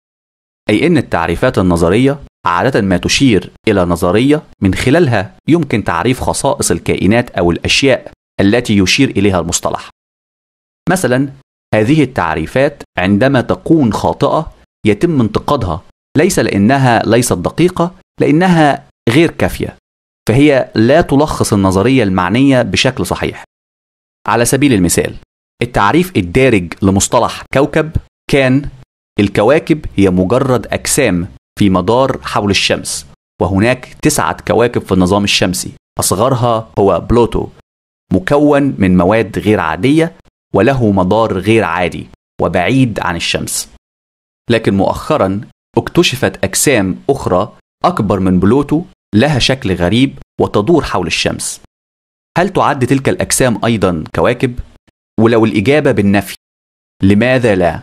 أي أن التعريفات النظرية عادة ما تشير إلى نظرية من خلالها يمكن تعريف خصائص الكائنات أو الأشياء التي يشير إليها المصطلح مثلا هذه التعريفات عندما تكون خاطئة يتم انتقادها ليس لأنها ليست دقيقة لأنها غير كافية فهي لا تلخص النظرية المعنية بشكل صحيح. على سبيل المثال، التعريف الدارج لمصطلح كوكب كان الكواكب هي مجرد أجسام في مدار حول الشمس، وهناك تسعة كواكب في النظام الشمسي، أصغرها هو بلوتو، مكون من مواد غير عادية وله مدار غير عادي وبعيد عن الشمس. لكن مؤخرا اكتشفت أجسام أخرى أكبر من بلوتو لها شكل غريب وتدور حول الشمس هل تعد تلك الأجسام أيضا كواكب؟ ولو الإجابة بالنفي لماذا لا؟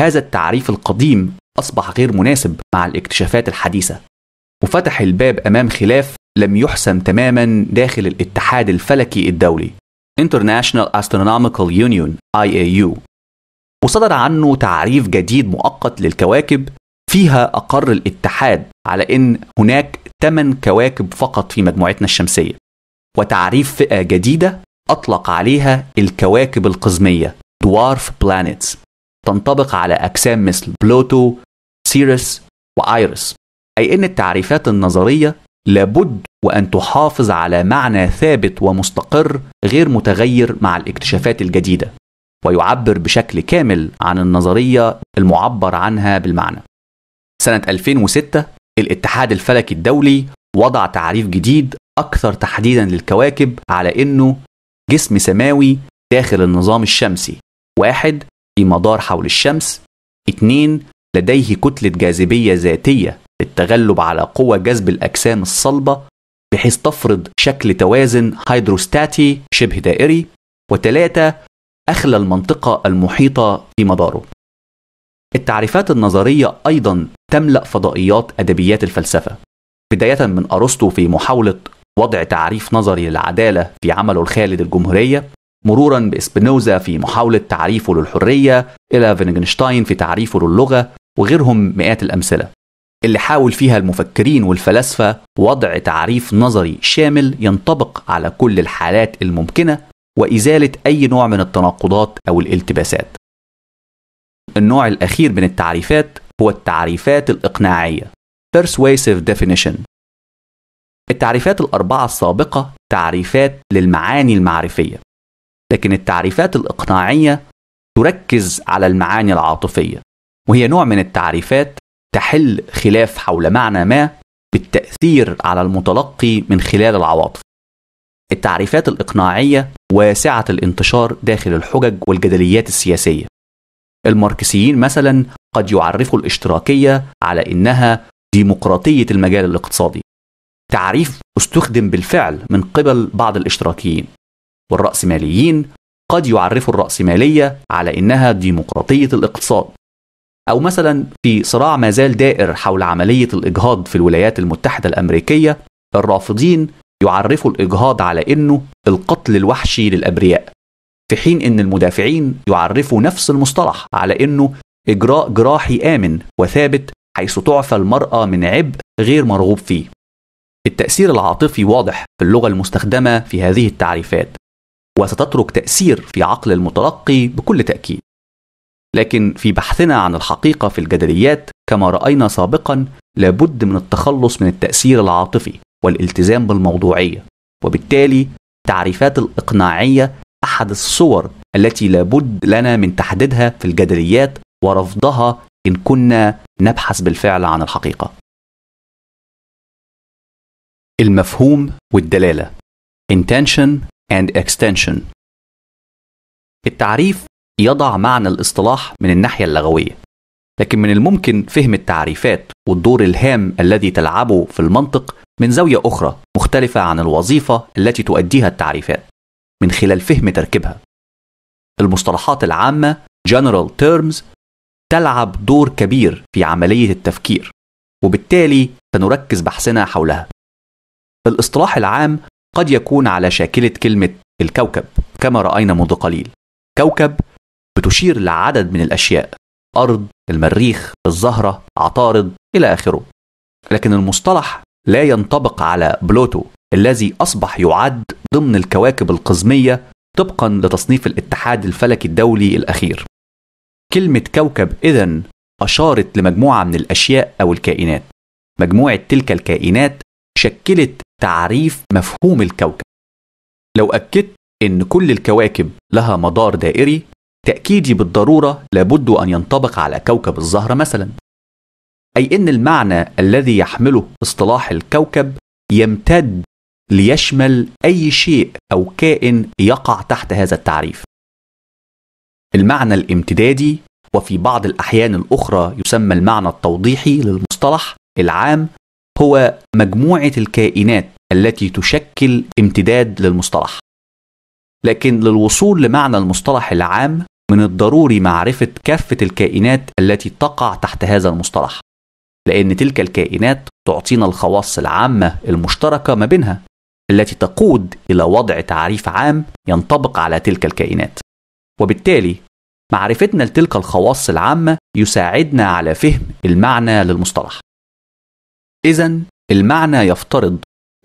هذا التعريف القديم أصبح غير مناسب مع الاكتشافات الحديثة وفتح الباب أمام خلاف لم يحسم تماما داخل الاتحاد الفلكي الدولي International Astronomical Union IAU وصدر عنه تعريف جديد مؤقت للكواكب فيها أقر الاتحاد على أن هناك 8 كواكب فقط في مجموعتنا الشمسية وتعريف فئة جديدة أطلق عليها الكواكب القزمية دوارف بلانيتس تنطبق على أجسام مثل بلوتو سيرس وآيرس أي أن التعريفات النظرية لابد وأن تحافظ على معنى ثابت ومستقر غير متغير مع الاكتشافات الجديدة ويعبر بشكل كامل عن النظرية المعبر عنها بالمعنى سنة 2006 الاتحاد الفلكي الدولي وضع تعريف جديد أكثر تحديدا للكواكب على إنه جسم سماوي داخل النظام الشمسي واحد في مدار حول الشمس اثنين لديه كتلة جاذبية ذاتية للتغلب على قوى جذب الأجسام الصلبة بحيث تفرض شكل توازن هيدروستاتي شبه دائري وثلاثة أخلى المنطقة المحيطة في مداره التعريفات النظرية أيضا تملأ فضائيات أدبيات الفلسفة بداية من أرسطو في محاولة وضع تعريف نظري للعدالة في عمله الخالد الجمهورية مرورا بإسبينوزا في محاولة تعريفه للحرية إلى فينغنشتاين في تعريفه للغة وغيرهم مئات الأمثلة اللي حاول فيها المفكرين والفلاسفة وضع تعريف نظري شامل ينطبق على كل الحالات الممكنة وإزالة أي نوع من التناقضات أو الالتباسات النوع الأخير من التعريفات هو التعريفات الإقناعية persuasive definition التعريفات الأربعة السابقة تعريفات للمعاني المعرفية لكن التعريفات الإقناعية تركز على المعاني العاطفية وهي نوع من التعريفات تحل خلاف حول معنى ما بالتأثير على المتلقي من خلال العواطف التعريفات الإقناعية واسعة الانتشار داخل الحجج والجدليات السياسية الماركسيين مثلا قد يعرفوا الاشتراكية على إنها ديمقراطية المجال الاقتصادي تعريف استخدم بالفعل من قبل بعض الاشتراكيين والرأسماليين قد يعرفوا الرأسمالية على إنها ديمقراطية الاقتصاد أو مثلا في صراع ما زال دائر حول عملية الإجهاض في الولايات المتحدة الأمريكية الرافضين يعرفوا الإجهاض على إنه القتل الوحشي للأبرياء في حين إن المدافعين يعرفوا نفس المصطلح على إنه إجراء جراحي آمن وثابت حيث تعفى المرأة من عبء غير مرغوب فيه. التأثير العاطفي واضح في اللغة المستخدمة في هذه التعريفات، وستترك تأثير في عقل المتلقي بكل تأكيد. لكن في بحثنا عن الحقيقة في الجدليات كما رأينا سابقا لابد من التخلص من التأثير العاطفي والالتزام بالموضوعية، وبالتالي تعريفات الإقناعية أحد الصور التي لابد لنا من تحديدها في الجدليات ورفضها إن كنا نبحث بالفعل عن الحقيقة. المفهوم والدلالة intention and extension التعريف يضع معنى الاصطلاح من الناحية اللغوية لكن من الممكن فهم التعريفات والدور الهام الذي تلعبه في المنطق من زاوية أخرى مختلفة عن الوظيفة التي تؤديها التعريفات من خلال فهم تركيبها المصطلحات العامة general terms تلعب دور كبير في عملية التفكير وبالتالي سنركز بحثنا حولها الاصطلاح العام قد يكون على شاكلة كلمة الكوكب كما رأينا منذ قليل كوكب بتشير لعدد من الأشياء أرض، المريخ، الزهرة، عطارد إلى آخره لكن المصطلح لا ينطبق على بلوتو الذي أصبح يعد ضمن الكواكب القزمية طبقا لتصنيف الاتحاد الفلكي الدولي الأخير كلمة كوكب إذا أشارت لمجموعة من الأشياء أو الكائنات. مجموعة تلك الكائنات شكلت تعريف مفهوم الكوكب. لو أكدت إن كل الكواكب لها مدار دائري، تأكيدي بالضرورة لابد أن ينطبق على كوكب الزهرة مثلا. أي إن المعنى الذي يحمله اصطلاح الكوكب يمتد ليشمل أي شيء أو كائن يقع تحت هذا التعريف. المعنى الامتدادي وفي بعض الأحيان الأخرى يسمى المعنى التوضيحي للمصطلح العام هو مجموعة الكائنات التي تشكل امتداد للمصطلح. لكن للوصول لمعنى المصطلح العام من الضروري معرفة كافة الكائنات التي تقع تحت هذا المصطلح. لأن تلك الكائنات تعطينا الخواص العامة المشتركة ما بينها التي تقود إلى وضع تعريف عام ينطبق على تلك الكائنات. وبالتالي معرفتنا لتلك الخواص العامة يساعدنا على فهم المعنى للمصطلح. إذا المعنى يفترض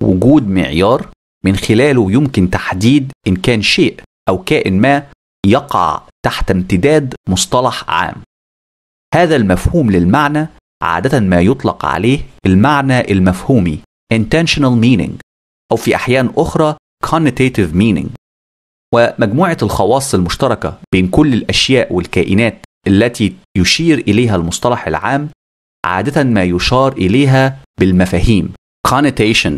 وجود معيار من خلاله يمكن تحديد إن كان شيء أو كائن ما يقع تحت امتداد مصطلح عام. هذا المفهوم للمعنى عادة ما يطلق عليه المعنى المفهومي intentional meaning أو في أحيان أخرى connotative meaning ومجموعة الخواص المشتركة بين كل الأشياء والكائنات التي يشير إليها المصطلح العام عادة ما يشار إليها بالمفاهيم connotation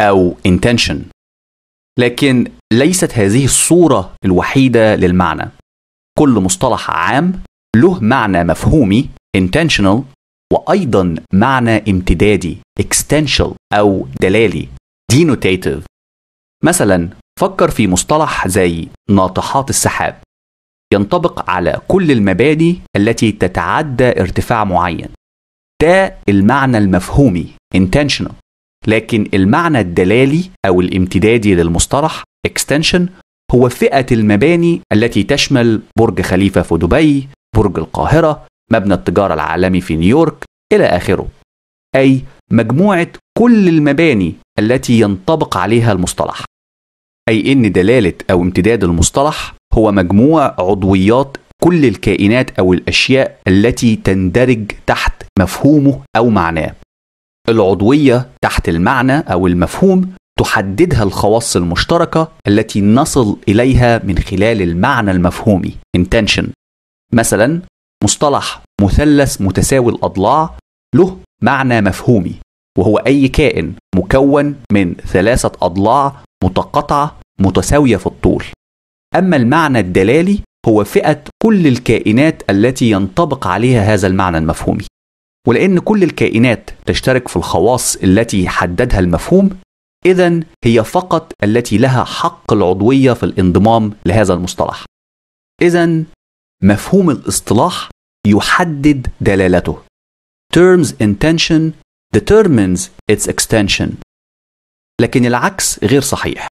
أو intention لكن ليست هذه الصورة الوحيدة للمعنى كل مصطلح عام له معنى مفهومي intentional وأيضا معنى امتدادي extensional أو دلالي denotative مثلا فكر في مصطلح زي ناطحات السحاب ينطبق على كل المبادئ التي تتعدى ارتفاع معين ده المعنى المفهومي intentional لكن المعنى الدلالي أو الامتدادي للمصطلح extension هو فئة المباني التي تشمل برج خليفة في دبي برج القاهرة مبنى التجارة العالمي في نيويورك إلى آخره أي مجموعة كل المباني التي ينطبق عليها المصطلح أي إن دلالة أو امتداد المصطلح هو مجموع عضويات كل الكائنات أو الأشياء التي تندرج تحت مفهومه أو معناه. العضوية تحت المعنى أو المفهوم تحددها الخواص المشتركة التي نصل إليها من خلال المعنى المفهومي intention. مثلا مصطلح مثلث متساوي الأضلاع له معنى مفهومي وهو أي كائن مكون من ثلاثة أضلاع متقاطعة متساوية في الطول أما المعنى الدلالي هو فئة كل الكائنات التي ينطبق عليها هذا المعنى المفهومي ولأن كل الكائنات تشترك في الخواص التي حددها المفهوم إذا هي فقط التي لها حق العضوية في الانضمام لهذا المصطلح إذا مفهوم الاصطلاح يحدد دلالته Terms intention determines its extension لكن العكس غير صحيح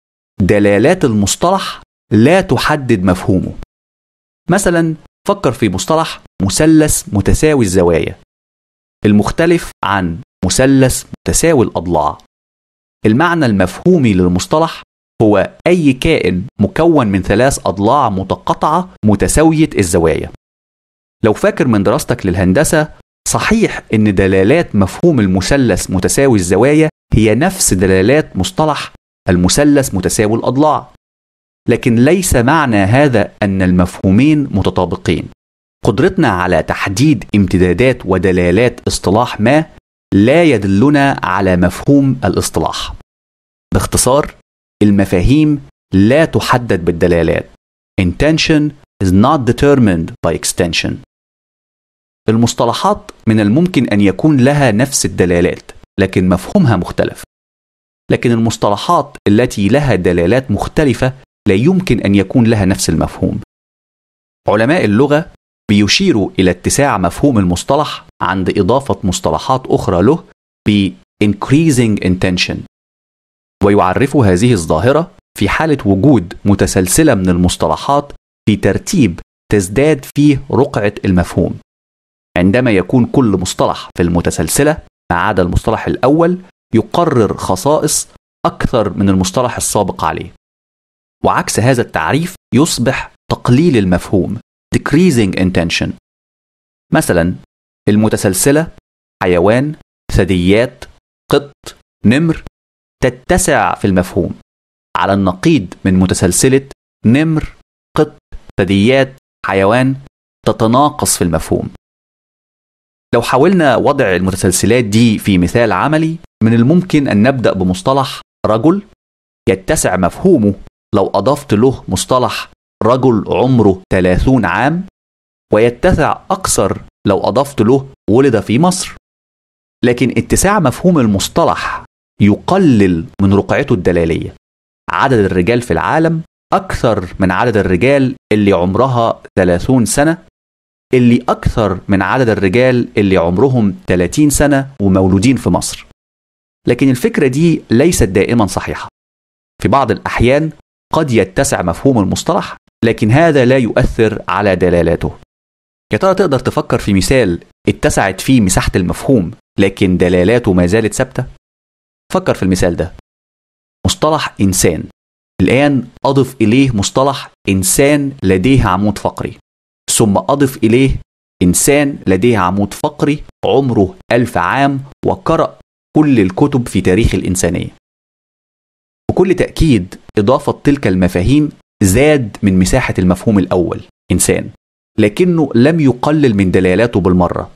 دلالات المصطلح لا تحدد مفهومه مثلا فكر في مصطلح مثلث متساوي الزوايا المختلف عن مثلث متساوي الاضلاع المعنى المفهومي للمصطلح هو اي كائن مكون من ثلاث اضلاع متقطعه متساويه الزوايا لو فاكر من دراستك للهندسه صحيح ان دلالات مفهوم المثلث متساوي الزوايا هي نفس دلالات مصطلح المثلث متساوي الأضلاع لكن ليس معنى هذا أن المفهومين متطابقين قدرتنا على تحديد امتدادات ودلالات اصطلاح ما لا يدلنا على مفهوم الاصطلاح باختصار المفاهيم لا تحدد بالدلالات intention is not determined by extension المصطلحات من الممكن أن يكون لها نفس الدلالات لكن مفهومها مختلف لكن المصطلحات التي لها دلالات مختلفه لا يمكن ان يكون لها نفس المفهوم علماء اللغه بيشيروا الى اتساع مفهوم المصطلح عند اضافه مصطلحات اخرى له ب increasing intention ويعرفوا هذه الظاهره في حاله وجود متسلسله من المصطلحات في ترتيب تزداد فيه رقعه المفهوم عندما يكون كل مصطلح في المتسلسله عدا المصطلح الأول يقرر خصائص أكثر من المصطلح السابق عليه وعكس هذا التعريف يصبح تقليل المفهوم decreasing intention مثلا المتسلسلة حيوان ثدييات قط نمر تتسع في المفهوم على النقيض من متسلسلة نمر قط ثدييات حيوان تتناقص في المفهوم لو حاولنا وضع المتسلسلات دي في مثال عملي من الممكن أن نبدأ بمصطلح رجل يتسع مفهومه لو أضفت له مصطلح رجل عمره 30 عام ويتسع أكثر لو أضفت له ولد في مصر لكن اتساع مفهوم المصطلح يقلل من رقعته الدلالية عدد الرجال في العالم أكثر من عدد الرجال اللي عمرها 30 سنة اللي أكثر من عدد الرجال اللي عمرهم 30 سنة ومولودين في مصر. لكن الفكرة دي ليست دائما صحيحة. في بعض الأحيان قد يتسع مفهوم المصطلح لكن هذا لا يؤثر على دلالاته. يا ترى تقدر تفكر في مثال اتسعت فيه مساحة المفهوم لكن دلالاته ما زالت ثابتة؟ فكر في المثال ده. مصطلح إنسان الآن أضف إليه مصطلح إنسان لديه عمود فقري ثم أضف إليه إنسان لديه عمود فقري عمره ألف عام وقرأ كل الكتب في تاريخ الإنسانية بكل تأكيد إضافة تلك المفاهيم زاد من مساحة المفهوم الأول إنسان لكنه لم يقلل من دلالاته بالمرة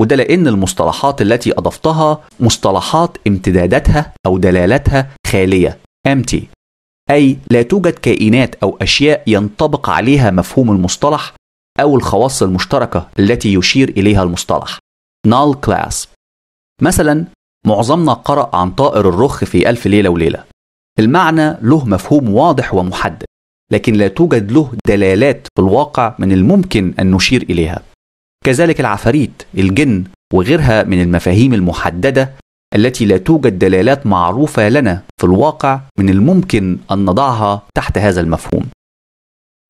وده لأن المصطلحات التي أضفتها مصطلحات امتداداتها أو دلالاتها خالية empty أي لا توجد كائنات أو أشياء ينطبق عليها مفهوم المصطلح أو الخواص المشتركة التي يشير إليها المصطلح null class مثلا معظمنا قرأ عن طائر الرخ في ألف ليلة وليلة المعنى له مفهوم واضح ومحدد لكن لا توجد له دلالات في الواقع من الممكن أن نشير إليها كذلك العفاريت الجن وغيرها من المفاهيم المحددة التي لا توجد دلالات معروفة لنا في الواقع من الممكن أن نضعها تحت هذا المفهوم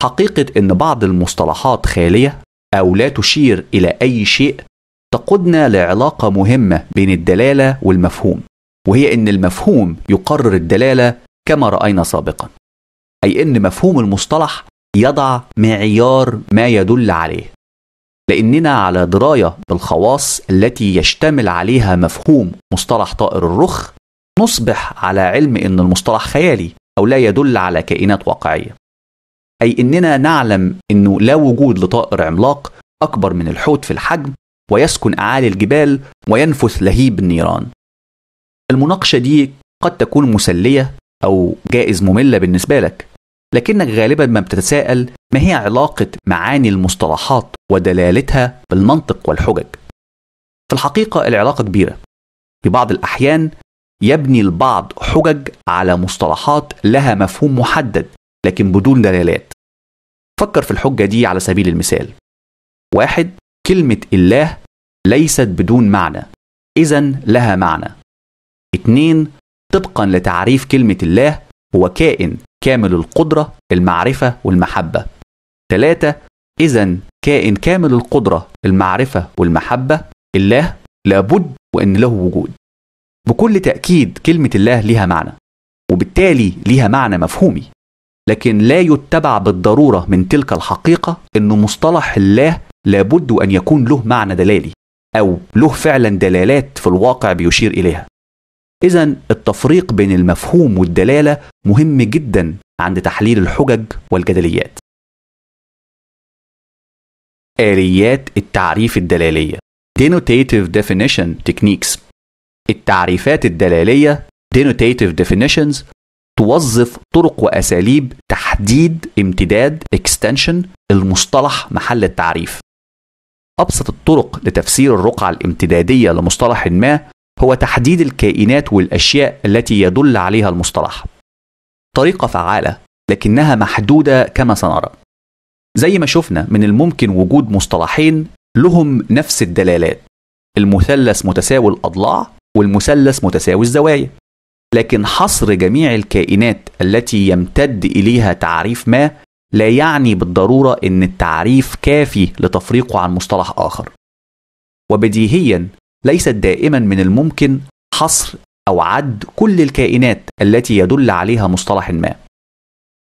حقيقة أن بعض المصطلحات خالية أو لا تشير إلى أي شيء تقودنا لعلاقة مهمة بين الدلالة والمفهوم وهي أن المفهوم يقرر الدلالة كما رأينا سابقا أي أن مفهوم المصطلح يضع معيار ما يدل عليه لأننا على دراية بالخواص التي يشتمل عليها مفهوم مصطلح طائر الرخ نصبح على علم أن المصطلح خيالي أو لا يدل على كائنات واقعية أي أننا نعلم أنه لا وجود لطائر عملاق أكبر من الحوت في الحجم ويسكن أعالي الجبال وينفث لهيب النيران المناقشة دي قد تكون مسلية أو جائز مملة بالنسبة لك لكنك غالبا ما بتتساءل ما هي علاقة معاني المصطلحات ودلالتها بالمنطق والحجج في الحقيقة العلاقة كبيرة في بعض الأحيان يبني البعض حجج على مصطلحات لها مفهوم محدد لكن بدون دلالات فكر في الحجة دي على سبيل المثال واحد كلمة الله ليست بدون معنى إذا لها معنى اتنين طبقا لتعريف كلمة الله هو كائن كامل القدرة المعرفة والمحبة ثلاثة إذا كائن كامل القدرة المعرفة والمحبة الله لابد وإن له وجود بكل تأكيد كلمة الله لها معنى وبالتالي لها معنى مفهومي لكن لا يتبع بالضروره من تلك الحقيقه ان مصطلح الله لابد ان يكون له معنى دلالي او له فعلا دلالات في الواقع بيشير اليها اذا التفريق بين المفهوم والدلاله مهم جدا عند تحليل الحجج والجدليات آليات التعريف الدلالية Denotative Definition Techniques التعريفات الدلالية Denotative Definitions توظف طرق واساليب تحديد امتداد اكستنشن المصطلح محل التعريف ابسط الطرق لتفسير الرقعه الامتداديه لمصطلح ما هو تحديد الكائنات والاشياء التي يدل عليها المصطلح طريقه فعاله لكنها محدوده كما سنرى زي ما شفنا من الممكن وجود مصطلحين لهم نفس الدلالات المثلث متساوي الاضلاع والمثلث متساوي الزوايا لكن حصر جميع الكائنات التي يمتد اليها تعريف ما لا يعني بالضروره ان التعريف كافي لتفريقه عن مصطلح اخر وبديهيا ليست دائما من الممكن حصر او عد كل الكائنات التي يدل عليها مصطلح ما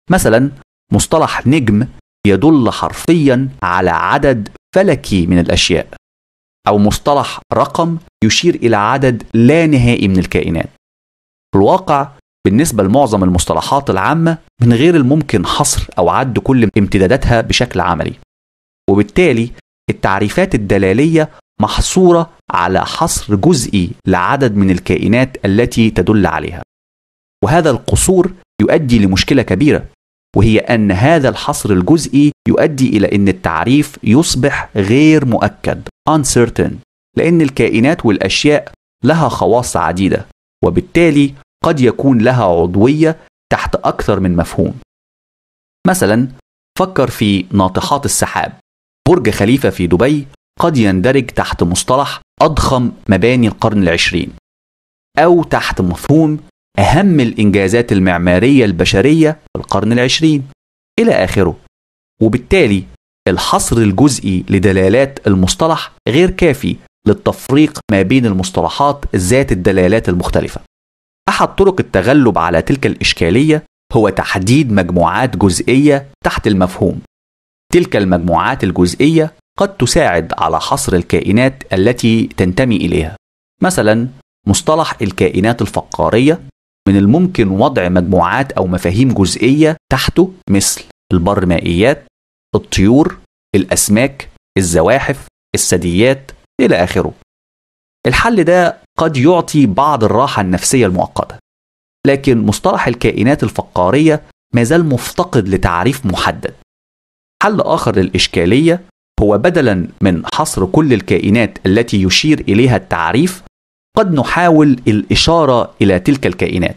مثلا مصطلح نجم يدل حرفيا على عدد فلكي من الاشياء او مصطلح رقم يشير الى عدد لا نهائي من الكائنات في الواقع بالنسبة لمعظم المصطلحات العامة من غير الممكن حصر أو عد كل امتداداتها بشكل عملي وبالتالي التعريفات الدلالية محصورة على حصر جزئي لعدد من الكائنات التي تدل عليها وهذا القصور يؤدي لمشكلة كبيرة وهي أن هذا الحصر الجزئي يؤدي إلى أن التعريف يصبح غير مؤكد uncertain لأن الكائنات والأشياء لها خواص عديدة وبالتالي قد يكون لها عضويه تحت اكثر من مفهوم مثلا فكر في ناطحات السحاب برج خليفه في دبي قد يندرج تحت مصطلح اضخم مباني القرن العشرين او تحت مفهوم اهم الانجازات المعماريه البشريه في القرن العشرين الى اخره وبالتالي الحصر الجزئي لدلالات المصطلح غير كافي للتفريق ما بين المصطلحات ذات الدلالات المختلفه أحد طرق التغلب على تلك الإشكالية هو تحديد مجموعات جزئية تحت المفهوم. تلك المجموعات الجزئية قد تساعد على حصر الكائنات التي تنتمي إليها. مثلا مصطلح الكائنات الفقارية من الممكن وضع مجموعات أو مفاهيم جزئية تحته مثل البرمائيات، الطيور، الأسماك، الزواحف، الثدييات إلى آخره. الحل ده قد يعطي بعض الراحة النفسية المؤقتة لكن مصطلح الكائنات الفقارية ما زال مفتقد لتعريف محدد حل آخر للإشكالية هو بدلا من حصر كل الكائنات التي يشير إليها التعريف قد نحاول الإشارة إلى تلك الكائنات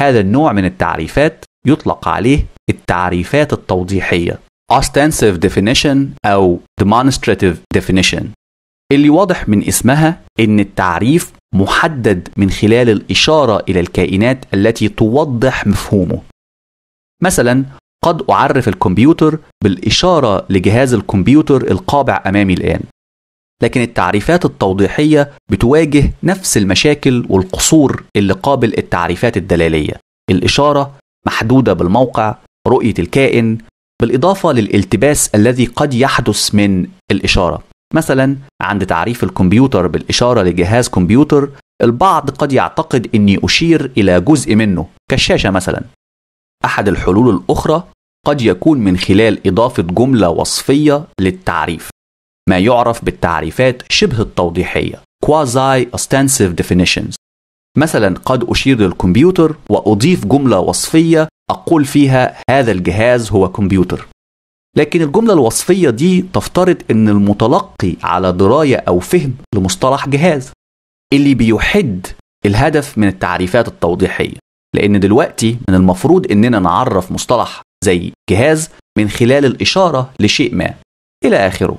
هذا النوع من التعريفات يطلق عليه التعريفات التوضيحية Ostensive Definition أو Demonstrative Definition اللي واضح من اسمها ان التعريف محدد من خلال الاشاره الى الكائنات التي توضح مفهومه مثلا قد اعرف الكمبيوتر بالاشاره لجهاز الكمبيوتر القابع امامي الان لكن التعريفات التوضيحيه بتواجه نفس المشاكل والقصور اللي قابل التعريفات الدلاليه الاشاره محدوده بالموقع رؤيه الكائن بالاضافه للالتباس الذي قد يحدث من الاشاره مثلا عند تعريف الكمبيوتر بالإشارة لجهاز كمبيوتر البعض قد يعتقد أني أشير إلى جزء منه كالشاشة مثلا أحد الحلول الأخرى قد يكون من خلال إضافة جملة وصفية للتعريف ما يعرف بالتعريفات شبه التوضيحية quasi ostensive definitions مثلا قد أشير للكمبيوتر وأضيف جملة وصفية أقول فيها هذا الجهاز هو كمبيوتر لكن الجملة الوصفية دي تفترض أن المتلقي على دراية أو فهم لمصطلح جهاز اللي بيحد الهدف من التعريفات التوضيحية لأن دلوقتي من المفروض أننا نعرف مصطلح زي جهاز من خلال الإشارة لشيء ما إلى آخره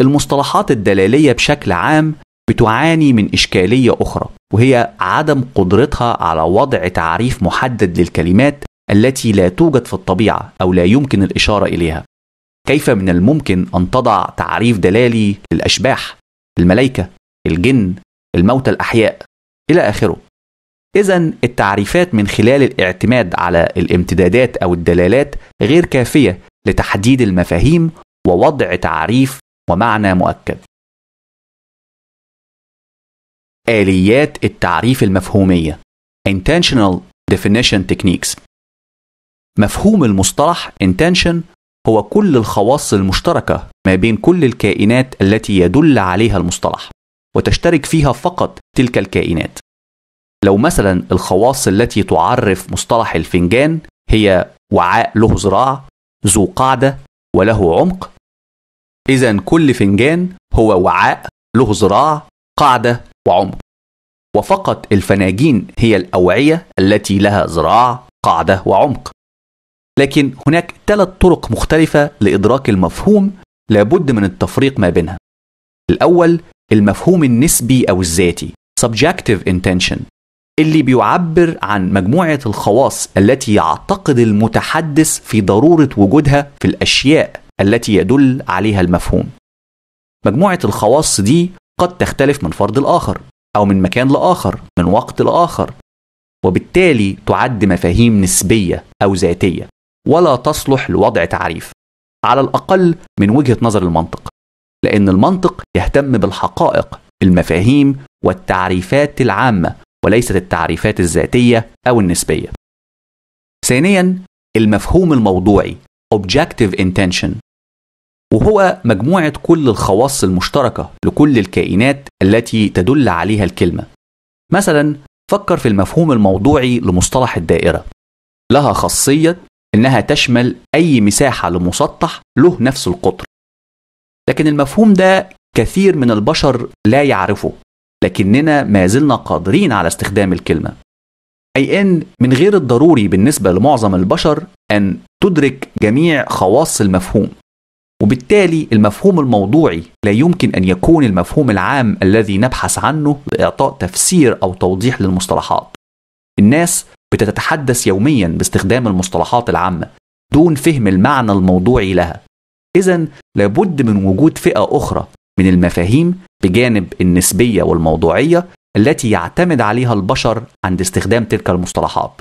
المصطلحات الدلالية بشكل عام بتعاني من إشكالية أخرى وهي عدم قدرتها على وضع تعريف محدد للكلمات التي لا توجد في الطبيعه او لا يمكن الاشاره اليها كيف من الممكن ان تضع تعريف دلالي للاشباح الملائكه الجن الموتى الاحياء الى اخره اذا التعريفات من خلال الاعتماد على الامتدادات او الدلالات غير كافيه لتحديد المفاهيم ووضع تعريف ومعنى مؤكد آليات التعريف المفهومية Intentional Definition Techniques مفهوم المصطلح intention هو كل الخواص المشتركة ما بين كل الكائنات التي يدل عليها المصطلح وتشترك فيها فقط تلك الكائنات لو مثلا الخواص التي تعرف مصطلح الفنجان هي وعاء له زراع ذو قاعدة وله عمق إذا كل فنجان هو وعاء له زراع قاعدة وعمق وفقط الفناجين هي الأوعية التي لها زراع قاعدة وعمق لكن هناك ثلاث طرق مختلفة لإدراك المفهوم لابد من التفريق ما بينها. الأول المفهوم النسبي أو الذاتي subjective intention اللي بيعبر عن مجموعة الخواص التي يعتقد المتحدث في ضرورة وجودها في الأشياء التي يدل عليها المفهوم. مجموعة الخواص دي قد تختلف من فرد لآخر أو من مكان لآخر، من وقت لآخر، وبالتالي تعد مفاهيم نسبية أو ذاتية. ولا تصلح لوضع تعريف على الأقل من وجهة نظر المنطق لأن المنطق يهتم بالحقائق المفاهيم والتعريفات العامة وليست التعريفات الذاتية أو النسبية ثانيا المفهوم الموضوعي Objective Intention وهو مجموعة كل الخواص المشتركة لكل الكائنات التي تدل عليها الكلمة مثلا فكر في المفهوم الموضوعي لمصطلح الدائرة لها خاصية إنها تشمل أي مساحة لمسطح له نفس القطر لكن المفهوم ده كثير من البشر لا يعرفه لكننا ما زلنا قادرين على استخدام الكلمة أي أن من غير الضروري بالنسبة لمعظم البشر أن تدرك جميع خواص المفهوم وبالتالي المفهوم الموضوعي لا يمكن أن يكون المفهوم العام الذي نبحث عنه لإعطاء تفسير أو توضيح للمصطلحات الناس بتتحدث يوميا باستخدام المصطلحات العامة دون فهم المعنى الموضوعي لها إذا لابد من وجود فئة أخرى من المفاهيم بجانب النسبية والموضوعية التي يعتمد عليها البشر عند استخدام تلك المصطلحات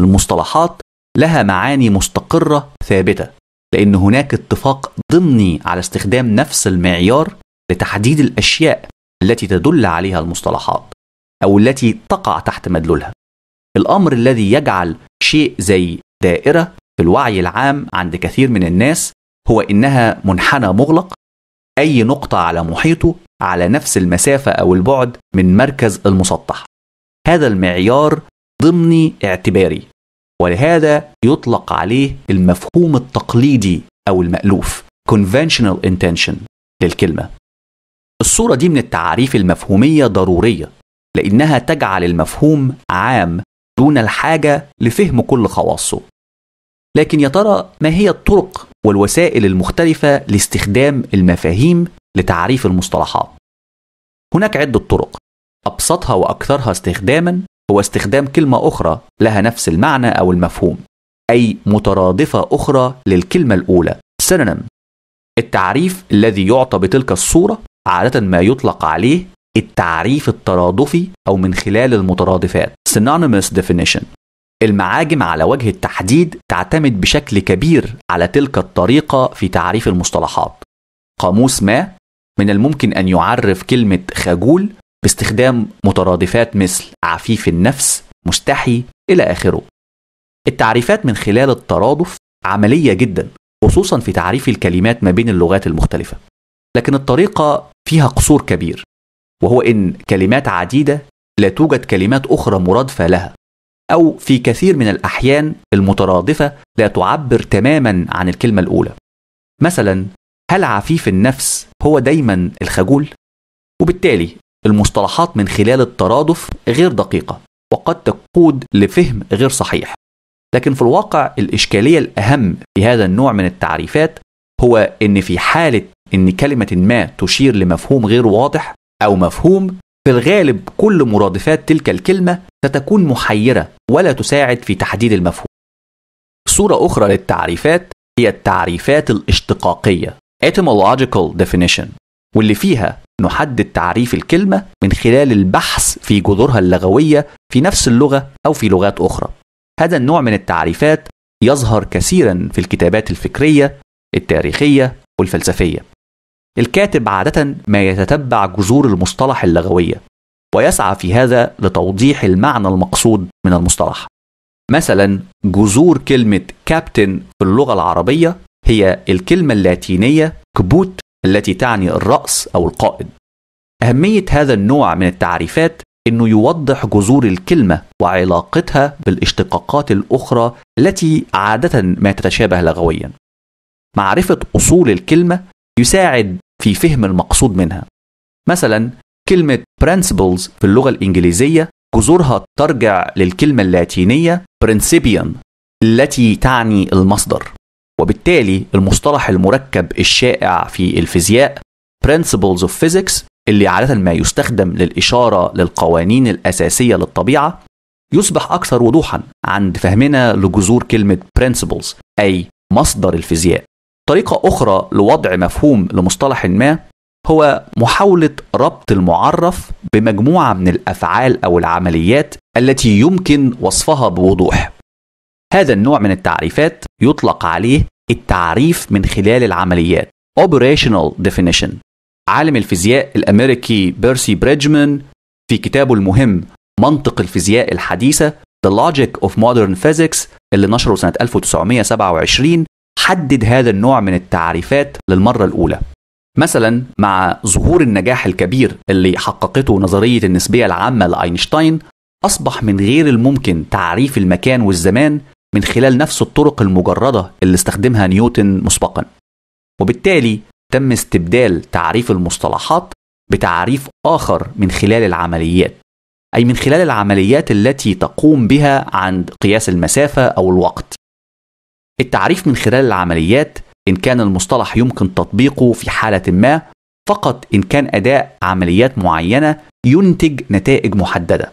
المصطلحات لها معاني مستقرة ثابتة لأن هناك اتفاق ضمني على استخدام نفس المعيار لتحديد الأشياء التي تدل عليها المصطلحات أو التي تقع تحت مدلولها الأمر الذي يجعل شيء زي دائرة في الوعي العام عند كثير من الناس هو إنها منحنى مغلق أي نقطة على محيطه على نفس المسافة أو البعد من مركز المسطح هذا المعيار ضمني اعتباري ولهذا يطلق عليه المفهوم التقليدي أو المألوف conventional intention للكلمة الصورة دي من التعاريف المفهومية ضرورية لأنها تجعل المفهوم عام دون الحاجة لفهم كل خواصه لكن يا ترى ما هي الطرق والوسائل المختلفة لاستخدام المفاهيم لتعريف المصطلحات هناك عدة طرق أبسطها وأكثرها استخداما هو استخدام كلمة أخرى لها نفس المعنى أو المفهوم أي مترادفة أخرى للكلمة الأولى synonym التعريف الذي يعطى بتلك الصورة عادة ما يطلق عليه التعريف الترادفي أو من خلال المترادفات synonymous definition المعاجم على وجه التحديد تعتمد بشكل كبير على تلك الطريقة في تعريف المصطلحات قاموس ما من الممكن أن يعرف كلمة خجول باستخدام مترادفات مثل عفيف النفس مستحي إلى آخره التعريفات من خلال الترادف عملية جدا خصوصا في تعريف الكلمات ما بين اللغات المختلفة لكن الطريقة فيها قصور كبير وهو إن كلمات عديدة لا توجد كلمات أخرى مرادفة لها أو في كثير من الأحيان المترادفة لا تعبر تماما عن الكلمة الأولى مثلا هل عفيف النفس هو دايما الخجول؟ وبالتالي المصطلحات من خلال الترادف غير دقيقة وقد تقود لفهم غير صحيح لكن في الواقع الإشكالية الأهم في هذا النوع من التعريفات هو إن في حالة إن كلمة ما تشير لمفهوم غير واضح أو مفهوم في الغالب كل مرادفات تلك الكلمة ستكون محيرة ولا تساعد في تحديد المفهوم. صورة أخرى للتعريفات هي التعريفات الاشتقاقية etymological definition واللي فيها نحدد تعريف الكلمة من خلال البحث في جذورها اللغوية في نفس اللغة أو في لغات أخرى. هذا النوع من التعريفات يظهر كثيرا في الكتابات الفكرية، التاريخية والفلسفية. الكاتب عادة ما يتتبع جذور المصطلح اللغوية ويسعى في هذا لتوضيح المعنى المقصود من المصطلح مثلا جذور كلمة كابتن في اللغة العربية هي الكلمة اللاتينية كبوت التي تعني الرأس أو القائد أهمية هذا النوع من التعريفات انه يوضح جذور الكلمه وعلاقتها بالاشتقاقات الاخرى التي عاده ما تتشابه لغويا معرفه اصول الكلمه يساعد في فهم المقصود منها مثلا كلمة principles في اللغة الإنجليزية جذورها ترجع للكلمة اللاتينية principium التي تعني المصدر وبالتالي المصطلح المركب الشائع في الفيزياء principles of physics اللي عادة ما يستخدم للإشارة للقوانين الأساسية للطبيعة يصبح أكثر وضوحا عند فهمنا لجذور كلمة principles أي مصدر الفيزياء طريقة أخرى لوضع مفهوم لمصطلح ما هو محاولة ربط المعرف بمجموعة من الأفعال أو العمليات التي يمكن وصفها بوضوح. هذا النوع من التعريفات يطلق عليه التعريف من خلال العمليات Operational Definition. عالم الفيزياء الأمريكي بيرسي بريدجمان في كتابه المهم منطق الفيزياء الحديثة The Logic of Modern Physics اللي نشره سنة 1927 حدد هذا النوع من التعريفات للمرة الأولى مثلا مع ظهور النجاح الكبير اللي حققته نظرية النسبية العامة لأينشتاين أصبح من غير الممكن تعريف المكان والزمان من خلال نفس الطرق المجردة اللي استخدمها نيوتن مسبقا وبالتالي تم استبدال تعريف المصطلحات بتعريف آخر من خلال العمليات أي من خلال العمليات التي تقوم بها عند قياس المسافة أو الوقت التعريف من خلال العمليات إن كان المصطلح يمكن تطبيقه في حالة ما فقط إن كان أداء عمليات معينة ينتج نتائج محددة.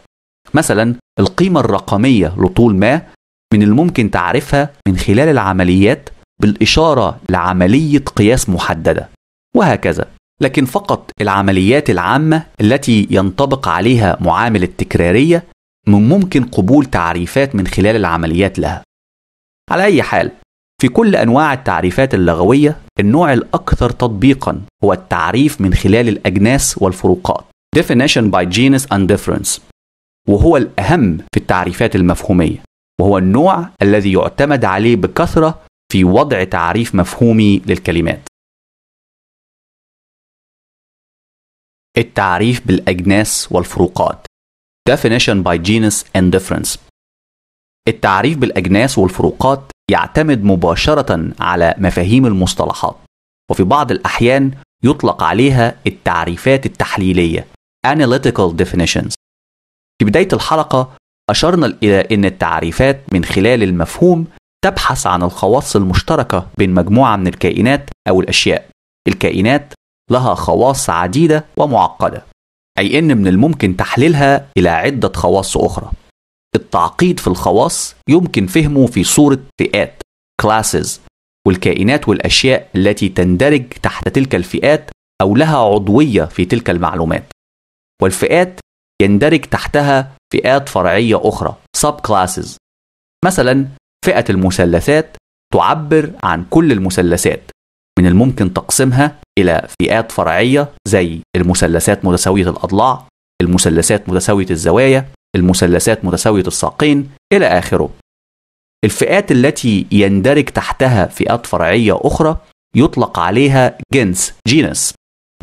مثلا القيمة الرقمية لطول ما من الممكن تعريفها من خلال العمليات بالإشارة لعملية قياس محددة وهكذا. لكن فقط العمليات العامة التي ينطبق عليها معامل التكرارية من ممكن قبول تعريفات من خلال العمليات لها. على أي حال في كل أنواع التعريفات اللغوية النوع الأكثر تطبيقا هو التعريف من خلال الأجناس والفروقات Definition by Genus and Difference وهو الأهم في التعريفات المفهومية وهو النوع الذي يعتمد عليه بكثرة في وضع تعريف مفهومي للكلمات التعريف بالأجناس والفروقات Definition by Genus and Difference التعريف بالأجناس والفروقات يعتمد مباشرة على مفاهيم المصطلحات وفي بعض الأحيان يطلق عليها التعريفات التحليلية Analytical Definitions في بداية الحلقة أشرنا إلى أن التعريفات من خلال المفهوم تبحث عن الخواص المشتركة بين مجموعة من الكائنات أو الأشياء الكائنات لها خواص عديدة ومعقدة أي أن من الممكن تحليلها إلى عدة خواص أخرى التعقيد في الخواص يمكن فهمه في صورة فئات classes والكائنات والأشياء التي تندرج تحت تلك الفئات أو لها عضوية في تلك المعلومات والفئات يندرج تحتها فئات فرعية أخرى subclasses مثلا فئة المثلثات تعبر عن كل المثلثات من الممكن تقسمها إلى فئات فرعية زي المثلثات متساوية الأضلاع المثلثات متساوية الزوايا المثلثات متساوية الساقين إلى آخره. الفئات التي يندرج تحتها فئات فرعية أخرى يطلق عليها جنس جينس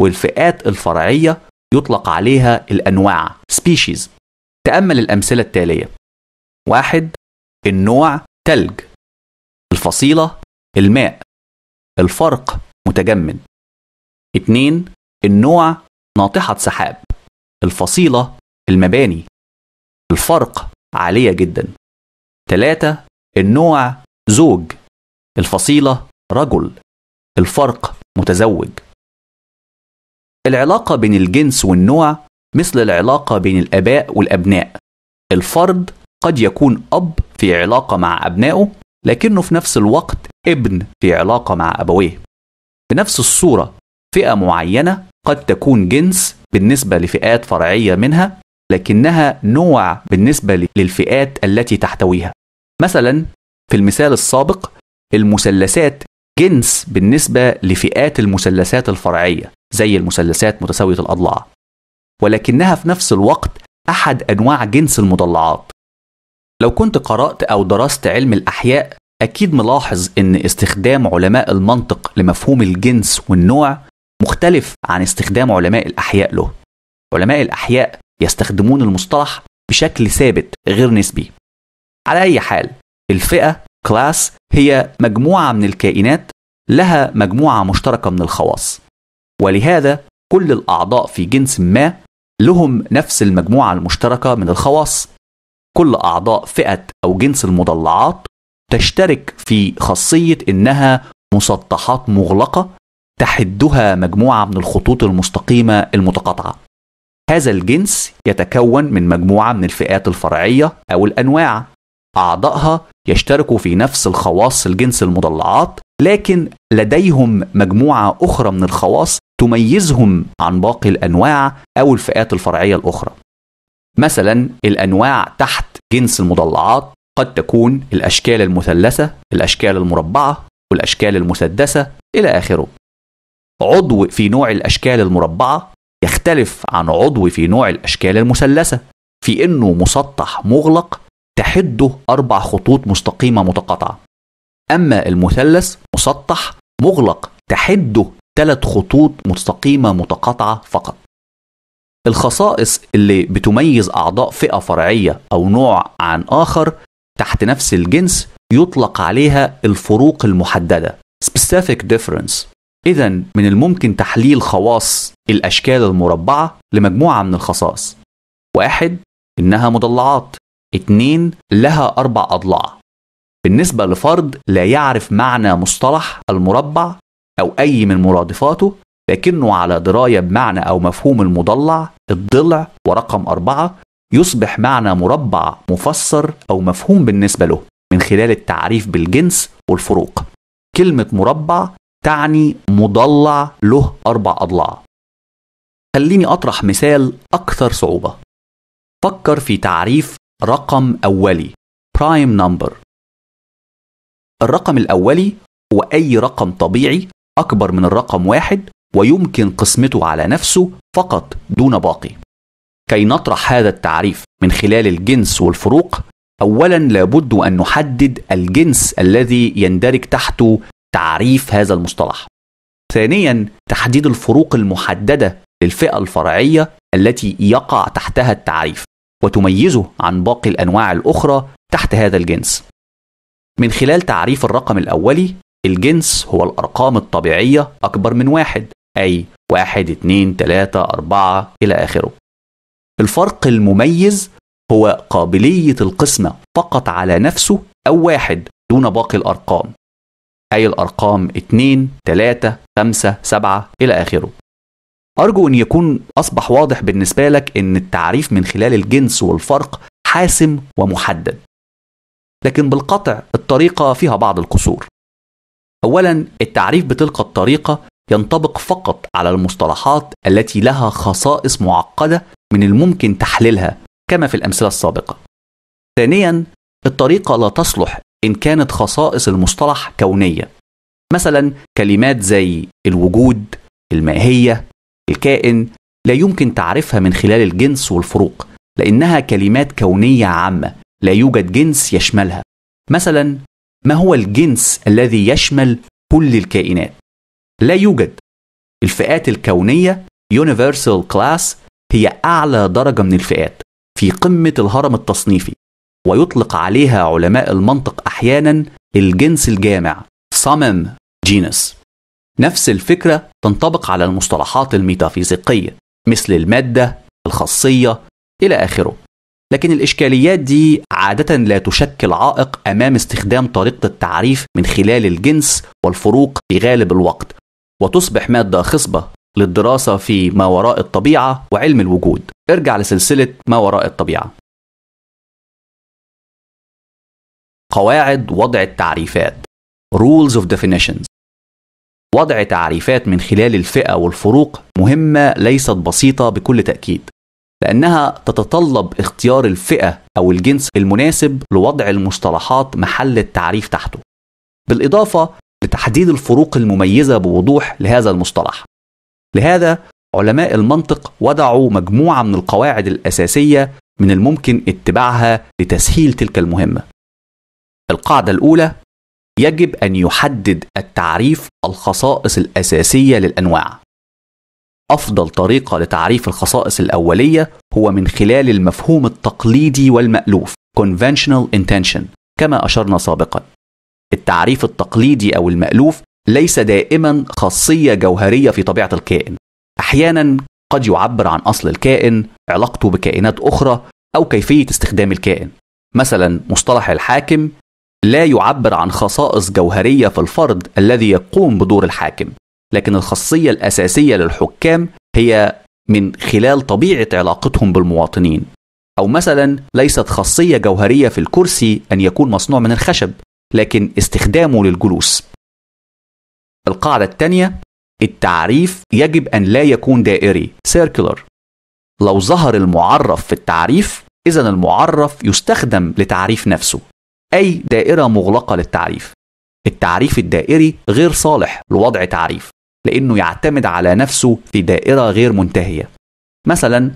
والفئات الفرعية يطلق عليها الأنواع species. تأمل الأمثلة التالية: واحد النوع تلج الفصيلة الماء الفرق متجمد اتنين النوع ناطحة سحاب الفصيلة المباني الفرق عالية جدا ثلاثة النوع زوج الفصيلة رجل الفرق متزوج العلاقة بين الجنس والنوع مثل العلاقة بين الآباء والأبناء الفرد قد يكون أب في علاقة مع أبنائه لكنه في نفس الوقت ابن في علاقة مع أبويه بنفس الصورة فئة معينة قد تكون جنس بالنسبة لفئات فرعية منها لكنها نوع بالنسبة للفئات التي تحتويها مثلا في المثال السابق المثلثات جنس بالنسبة لفئات المثلثات الفرعية زي المثلثات متساوية الأضلاع ولكنها في نفس الوقت أحد أنواع جنس المضلعات لو كنت قرأت أو درست علم الأحياء أكيد ملاحظ إن استخدام علماء المنطق لمفهوم الجنس والنوع مختلف عن استخدام علماء الأحياء له علماء الأحياء يستخدمون المصطلح بشكل ثابت غير نسبي على أي حال الفئة كلاس هي مجموعة من الكائنات لها مجموعة مشتركة من الخواص ولهذا كل الأعضاء في جنس ما لهم نفس المجموعة المشتركة من الخواص كل أعضاء فئة أو جنس المضلعات تشترك في خاصية إنها مسطحات مغلقة تحدها مجموعة من الخطوط المستقيمة المتقاطعة هذا الجنس يتكون من مجموعة من الفئات الفرعية أو الأنواع أعضائها يشتركوا في نفس الخواص الجنس المضلعات لكن لديهم مجموعة أخرى من الخواص تميزهم عن باقي الأنواع أو الفئات الفرعية الأخرى مثلا الأنواع تحت جنس المضلعات قد تكون الأشكال المثلثة الأشكال المربعة والأشكال المسدسة إلى آخره عضو في نوع الأشكال المربعة يختلف عن عضو في نوع الأشكال المثلثة في أنه مسطح مغلق تحده أربع خطوط مستقيمة متقاطعة أما المثلث مسطح مغلق تحده ثلاث خطوط مستقيمة متقاطعة فقط الخصائص اللي بتميز أعضاء فئة فرعية أو نوع عن آخر تحت نفس الجنس يطلق عليها الفروق المحددة specific difference إذا من الممكن تحليل خواص الأشكال المربعة لمجموعة من الخصائص واحد إنها مضلعات اتنين لها أربع أضلاع بالنسبة لفرد لا يعرف معنى مصطلح المربع أو أي من مرادفاته لكنه على دراية بمعنى أو مفهوم المضلع الضلع ورقم أربعة يصبح معنى مربع مفسر أو مفهوم بالنسبة له من خلال التعريف بالجنس والفروق كلمة مربع تعني مضلع له أربع أضلاع خليني أطرح مثال أكثر صعوبة فكر في تعريف رقم أولي prime number الرقم الأولي هو أي رقم طبيعي أكبر من الرقم واحد ويمكن قسمته على نفسه فقط دون باقي كي نطرح هذا التعريف من خلال الجنس والفروق أولا لابد أن نحدد الجنس الذي يندرج تحته تعريف هذا المصطلح ثانيا تحديد الفروق المحدده للفئه الفرعيه التي يقع تحتها التعريف وتميزه عن باقي الانواع الاخرى تحت هذا الجنس من خلال تعريف الرقم الاولي الجنس هو الارقام الطبيعيه اكبر من واحد اي واحد اثنين ثلاثه اربعه الى اخره الفرق المميز هو قابليه القسمه فقط على نفسه او واحد دون باقي الارقام أي الأرقام 2 3 5 7 إلى آخره أرجو أن يكون أصبح واضح بالنسبة لك أن التعريف من خلال الجنس والفرق حاسم ومحدد لكن بالقطع الطريقة فيها بعض القصور أولا التعريف بتلك الطريقة ينطبق فقط على المصطلحات التي لها خصائص معقدة من الممكن تحليلها كما في الأمثلة السابقة ثانيا الطريقة لا تصلح إن كانت خصائص المصطلح كونية مثلا كلمات زي الوجود الماهية الكائن لا يمكن تعريفها من خلال الجنس والفروق لأنها كلمات كونية عامة لا يوجد جنس يشملها مثلا ما هو الجنس الذي يشمل كل الكائنات لا يوجد الفئات الكونية Universal Class هي أعلى درجة من الفئات في قمة الهرم التصنيفي ويطلق عليها علماء المنطق أحيانا الجنس الجامع صمم جينس نفس الفكرة تنطبق على المصطلحات الميتافيزيقية مثل المادة الخاصية إلى آخره لكن الإشكاليات دي عادة لا تشكل عائق أمام استخدام طريقة التعريف من خلال الجنس والفروق في غالب الوقت وتصبح مادة خصبة للدراسة في ما وراء الطبيعة وعلم الوجود ارجع لسلسلة ما وراء الطبيعة قواعد وضع التعريفات Rules of Definitions وضع تعريفات من خلال الفئة والفروق مهمة ليست بسيطة بكل تأكيد لأنها تتطلب اختيار الفئة أو الجنس المناسب لوضع المصطلحات محل التعريف تحته بالإضافة لتحديد الفروق المميزة بوضوح لهذا المصطلح لهذا علماء المنطق وضعوا مجموعة من القواعد الأساسية من الممكن اتباعها لتسهيل تلك المهمة القاعدة الأولى يجب أن يحدد التعريف الخصائص الأساسية للأنواع. أفضل طريقة لتعريف الخصائص الأولية هو من خلال المفهوم التقليدي والمألوف conventional intention كما أشرنا سابقا. التعريف التقليدي أو المألوف ليس دائما خاصية جوهرية في طبيعة الكائن. أحيانا قد يعبر عن أصل الكائن، علاقته بكائنات أخرى، أو كيفية استخدام الكائن. مثلا مصطلح الحاكم لا يعبر عن خصائص جوهريه في الفرد الذي يقوم بدور الحاكم لكن الخاصيه الاساسيه للحكام هي من خلال طبيعه علاقتهم بالمواطنين او مثلا ليست خاصيه جوهريه في الكرسي ان يكون مصنوع من الخشب لكن استخدامه للجلوس القاعده الثانيه التعريف يجب ان لا يكون دائري سيركلر لو ظهر المعرف في التعريف اذا المعرف يستخدم لتعريف نفسه أي دائرة مغلقة للتعريف التعريف الدائري غير صالح لوضع تعريف لأنه يعتمد على نفسه في دائرة غير منتهية مثلا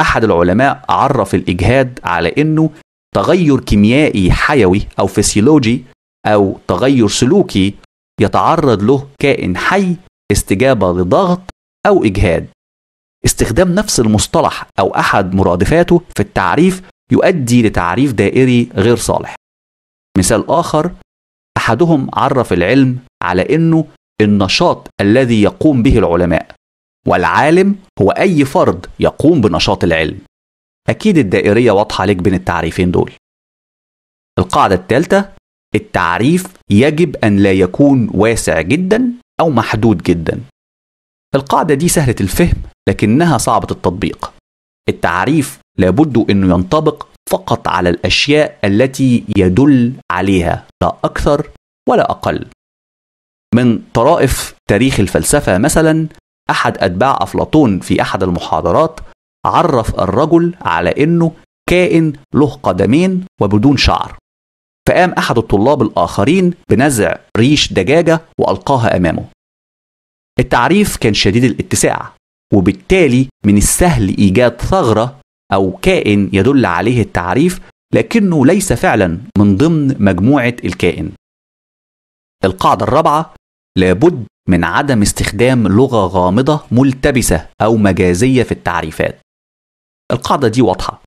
أحد العلماء عرف الإجهاد على أنه تغير كيميائي حيوي أو فسيولوجي أو تغير سلوكي يتعرض له كائن حي استجابة لضغط أو إجهاد استخدام نفس المصطلح أو أحد مرادفاته في التعريف يؤدي لتعريف دائري غير صالح مثال آخر أحدهم عرف العلم على إنه النشاط الذي يقوم به العلماء والعالم هو أي فرد يقوم بنشاط العلم أكيد الدائرية واضحة لك بين التعريفين دول القاعدة الثالثة التعريف يجب أن لا يكون واسع جدا أو محدود جدا القاعدة دي سهلة الفهم لكنها صعبة التطبيق التعريف لابد أنه ينطبق فقط على الاشياء التي يدل عليها لا اكثر ولا اقل من طرائف تاريخ الفلسفه مثلا احد اتباع افلاطون في احد المحاضرات عرف الرجل على انه كائن له قدمين وبدون شعر فقام احد الطلاب الاخرين بنزع ريش دجاجه والقاها امامه التعريف كان شديد الاتساع وبالتالي من السهل ايجاد ثغره أو كائن يدل عليه التعريف لكنه ليس فعلا من ضمن مجموعة الكائن. القاعدة الرابعة لابد من عدم استخدام لغة غامضة ملتبسة أو مجازية في التعريفات. القاعدة دي واضحة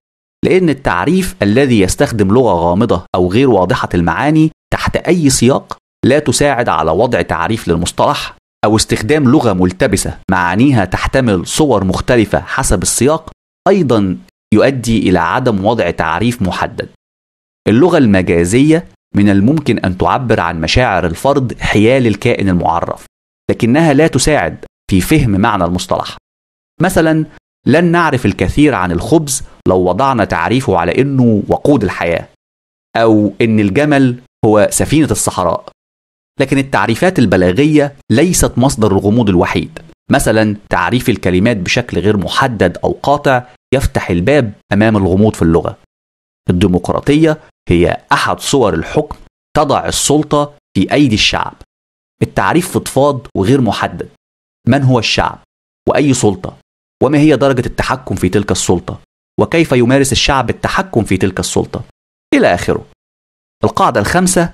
لأن التعريف الذي يستخدم لغة غامضة أو غير واضحة المعاني تحت أي سياق لا تساعد على وضع تعريف للمصطلح أو استخدام لغة ملتبسة معانيها تحتمل صور مختلفة حسب السياق أيضا يؤدي إلى عدم وضع تعريف محدد. اللغة المجازية من الممكن أن تعبر عن مشاعر الفرد حيال الكائن المعرف، لكنها لا تساعد في فهم معنى المصطلح. مثلا لن نعرف الكثير عن الخبز لو وضعنا تعريفه على انه وقود الحياه او ان الجمل هو سفينه الصحراء لكن التعريفات البلاغيه ليست مصدر الغموض الوحيد مثلا تعريف الكلمات بشكل غير محدد او قاطع يفتح الباب امام الغموض في اللغه الديمقراطيه هي احد صور الحكم تضع السلطه في ايدي الشعب التعريف فضفاض وغير محدد من هو الشعب واي سلطه وما هي درجه التحكم في تلك السلطه وكيف يمارس الشعب التحكم في تلك السلطه الى اخره القاعده الخامسه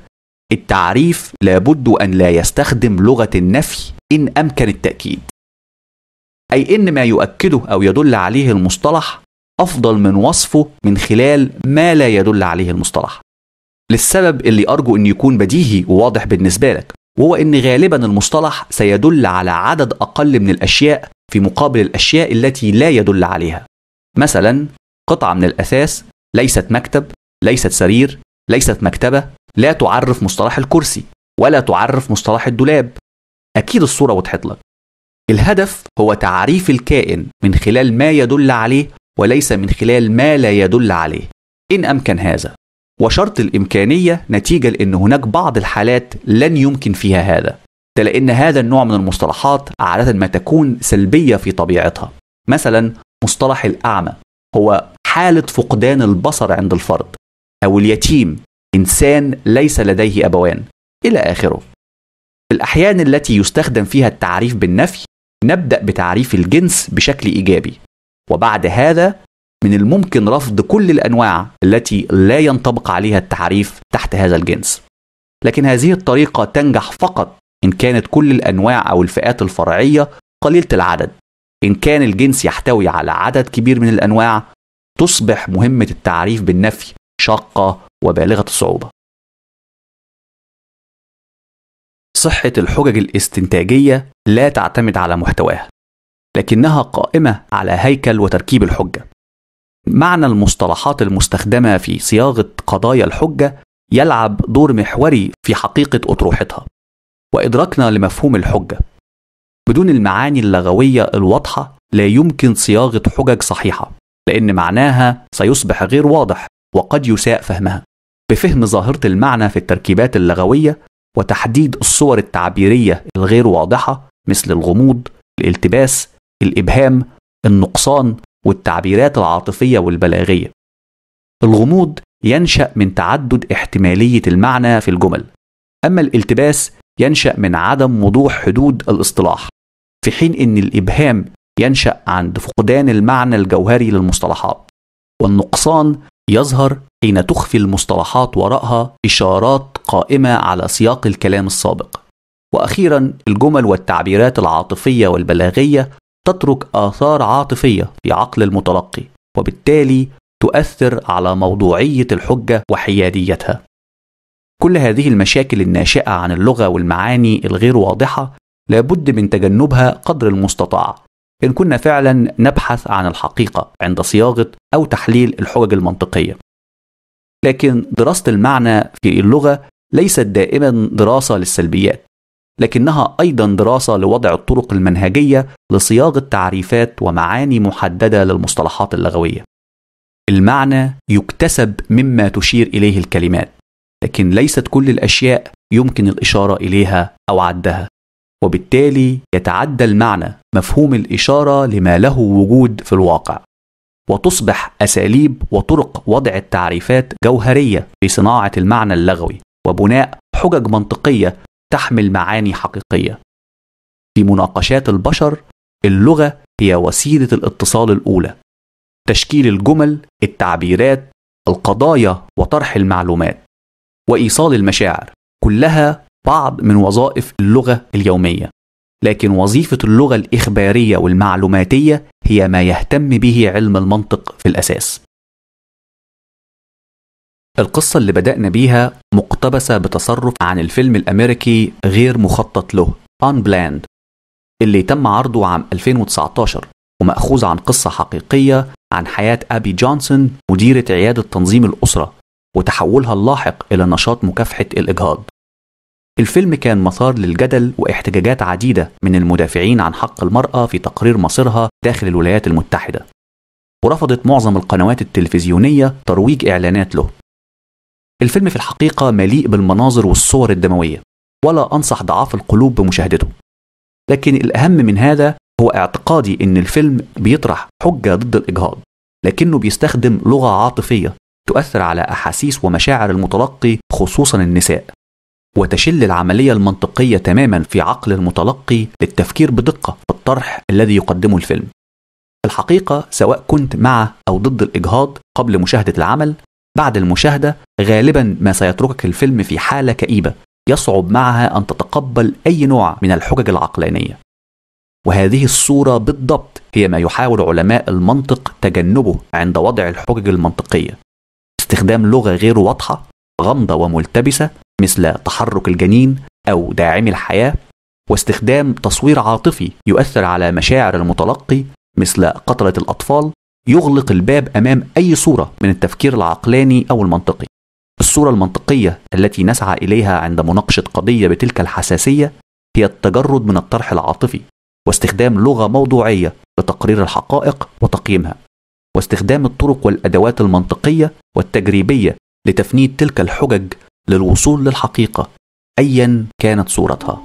التعريف لابد ان لا يستخدم لغه النفي ان امكن التاكيد أي إن ما يؤكده أو يدل عليه المصطلح أفضل من وصفه من خلال ما لا يدل عليه المصطلح للسبب اللي أرجو أن يكون بديهي وواضح بالنسبة لك وهو أن غالبا المصطلح سيدل على عدد أقل من الأشياء في مقابل الأشياء التي لا يدل عليها مثلا قطعة من الأثاث ليست مكتب ليست سرير ليست مكتبة لا تعرف مصطلح الكرسي ولا تعرف مصطلح الدولاب أكيد الصورة وضحت لك الهدف هو تعريف الكائن من خلال ما يدل عليه وليس من خلال ما لا يدل عليه إن أمكن هذا وشرط الإمكانية نتيجة لأن هناك بعض الحالات لن يمكن فيها هذا ده لأن هذا النوع من المصطلحات عادة ما تكون سلبية في طبيعتها مثلا مصطلح الأعمى هو حالة فقدان البصر عند الفرد أو اليتيم إنسان ليس لديه أبوان إلى آخره في الأحيان التي يستخدم فيها التعريف بالنفي نبدأ بتعريف الجنس بشكل إيجابي وبعد هذا من الممكن رفض كل الأنواع التي لا ينطبق عليها التعريف تحت هذا الجنس لكن هذه الطريقة تنجح فقط إن كانت كل الأنواع أو الفئات الفرعية قليلة العدد إن كان الجنس يحتوي على عدد كبير من الأنواع تصبح مهمة التعريف بالنفي شاقة وبالغة الصعوبة صحة الحجج الاستنتاجية لا تعتمد على محتواها لكنها قائمة على هيكل وتركيب الحجة معنى المصطلحات المستخدمة في صياغة قضايا الحجة يلعب دور محوري في حقيقة أطروحتها وإدراكنا لمفهوم الحجة بدون المعاني اللغوية الواضحة لا يمكن صياغة حجج صحيحة لأن معناها سيصبح غير واضح وقد يساء فهمها بفهم ظاهرة المعنى في التركيبات اللغوية وتحديد الصور التعبيريه الغير واضحه مثل الغموض الالتباس الابهام النقصان والتعبيرات العاطفيه والبلاغيه الغموض ينشا من تعدد احتماليه المعنى في الجمل اما الالتباس ينشا من عدم وضوح حدود الاصطلاح في حين ان الابهام ينشا عند فقدان المعنى الجوهري للمصطلحات والنقصان يظهر حين تخفي المصطلحات وراءها اشارات قائمة على سياق الكلام السابق. وأخيرا الجمل والتعبيرات العاطفية والبلاغية تترك آثار عاطفية في عقل المتلقي وبالتالي تؤثر على موضوعية الحجة وحياديتها. كل هذه المشاكل الناشئة عن اللغة والمعاني الغير واضحة لابد من تجنبها قدر المستطاع إن كنا فعلا نبحث عن الحقيقة عند صياغة أو تحليل الحجج المنطقية. لكن دراسة المعنى في اللغة ليست دائما دراسة للسلبيات لكنها أيضا دراسة لوضع الطرق المنهجية لصياغة تعريفات ومعاني محددة للمصطلحات اللغوية المعنى يكتسب مما تشير إليه الكلمات لكن ليست كل الأشياء يمكن الإشارة إليها أو عدها وبالتالي يتعدى المعنى مفهوم الإشارة لما له وجود في الواقع وتصبح أساليب وطرق وضع التعريفات جوهرية في صناعة المعنى اللغوي وبناء حجج منطقيه تحمل معاني حقيقيه في مناقشات البشر اللغه هي وسيله الاتصال الاولى تشكيل الجمل التعبيرات القضايا وطرح المعلومات وايصال المشاعر كلها بعض من وظائف اللغه اليوميه لكن وظيفه اللغه الاخباريه والمعلوماتيه هي ما يهتم به علم المنطق في الاساس القصة اللي بدأنا بيها مقتبسة بتصرف عن الفيلم الأمريكي غير مخطط له Unplanned اللي تم عرضه عام 2019 ومأخوذ عن قصة حقيقية عن حياة أبي جونسون مديرة عيادة تنظيم الأسرة وتحولها اللاحق إلى نشاط مكافحة الإجهاض الفيلم كان مثار للجدل واحتجاجات عديدة من المدافعين عن حق المرأة في تقرير مصيرها داخل الولايات المتحدة ورفضت معظم القنوات التلفزيونية ترويج إعلانات له الفيلم في الحقيقة مليء بالمناظر والصور الدموية ولا أنصح ضعاف القلوب بمشاهدته لكن الأهم من هذا هو اعتقادي إن الفيلم بيطرح حجة ضد الإجهاض لكنه بيستخدم لغة عاطفية تؤثر على أحاسيس ومشاعر المتلقي خصوصا النساء وتشل العملية المنطقية تماما في عقل المتلقي للتفكير بدقة في الطرح الذي يقدمه الفيلم الحقيقة سواء كنت مع أو ضد الإجهاض قبل مشاهدة العمل بعد المشاهدة غالبا ما سيتركك الفيلم في حالة كئيبة يصعب معها أن تتقبل أي نوع من الحجج العقلانية وهذه الصورة بالضبط هي ما يحاول علماء المنطق تجنبه عند وضع الحجج المنطقية استخدام لغة غير واضحة غامضة وملتبسة مثل تحرك الجنين أو داعمي الحياة واستخدام تصوير عاطفي يؤثر على مشاعر المتلقي مثل قتلة الأطفال يغلق الباب امام اي صوره من التفكير العقلاني او المنطقي. الصوره المنطقيه التي نسعى اليها عند مناقشه قضيه بتلك الحساسيه هي التجرد من الطرح العاطفي واستخدام لغه موضوعيه لتقرير الحقائق وتقييمها واستخدام الطرق والادوات المنطقيه والتجريبيه لتفنيد تلك الحجج للوصول للحقيقه ايا كانت صورتها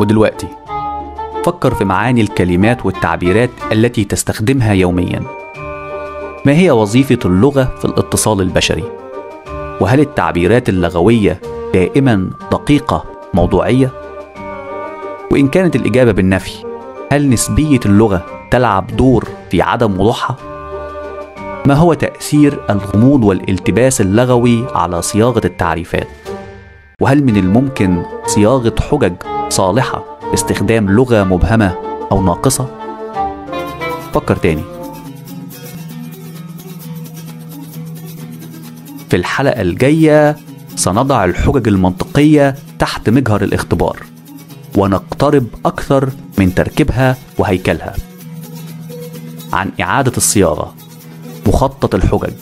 ودلوقتي فكر في معاني الكلمات والتعبيرات التي تستخدمها يوميا ما هي وظيفه اللغه في الاتصال البشري وهل التعبيرات اللغويه دائما دقيقه موضوعيه وان كانت الاجابه بالنفي هل نسبيه اللغه تلعب دور في عدم وضوحها ما هو تاثير الغموض والالتباس اللغوي على صياغه التعريفات وهل من الممكن صياغه حجج صالحه باستخدام لغة مبهمة أو ناقصة؟ فكر تاني في الحلقة الجاية سنضع الحجج المنطقية تحت مجهر الاختبار ونقترب أكثر من تركيبها وهيكلها عن إعادة الصياغة مخطط الحجج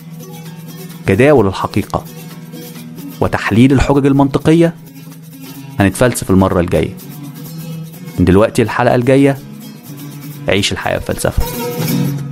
جداول الحقيقة وتحليل الحجج المنطقية هنتفلسف المرة الجايه من دلوقتي الحلقة الجاية عيش الحياة بفلسفة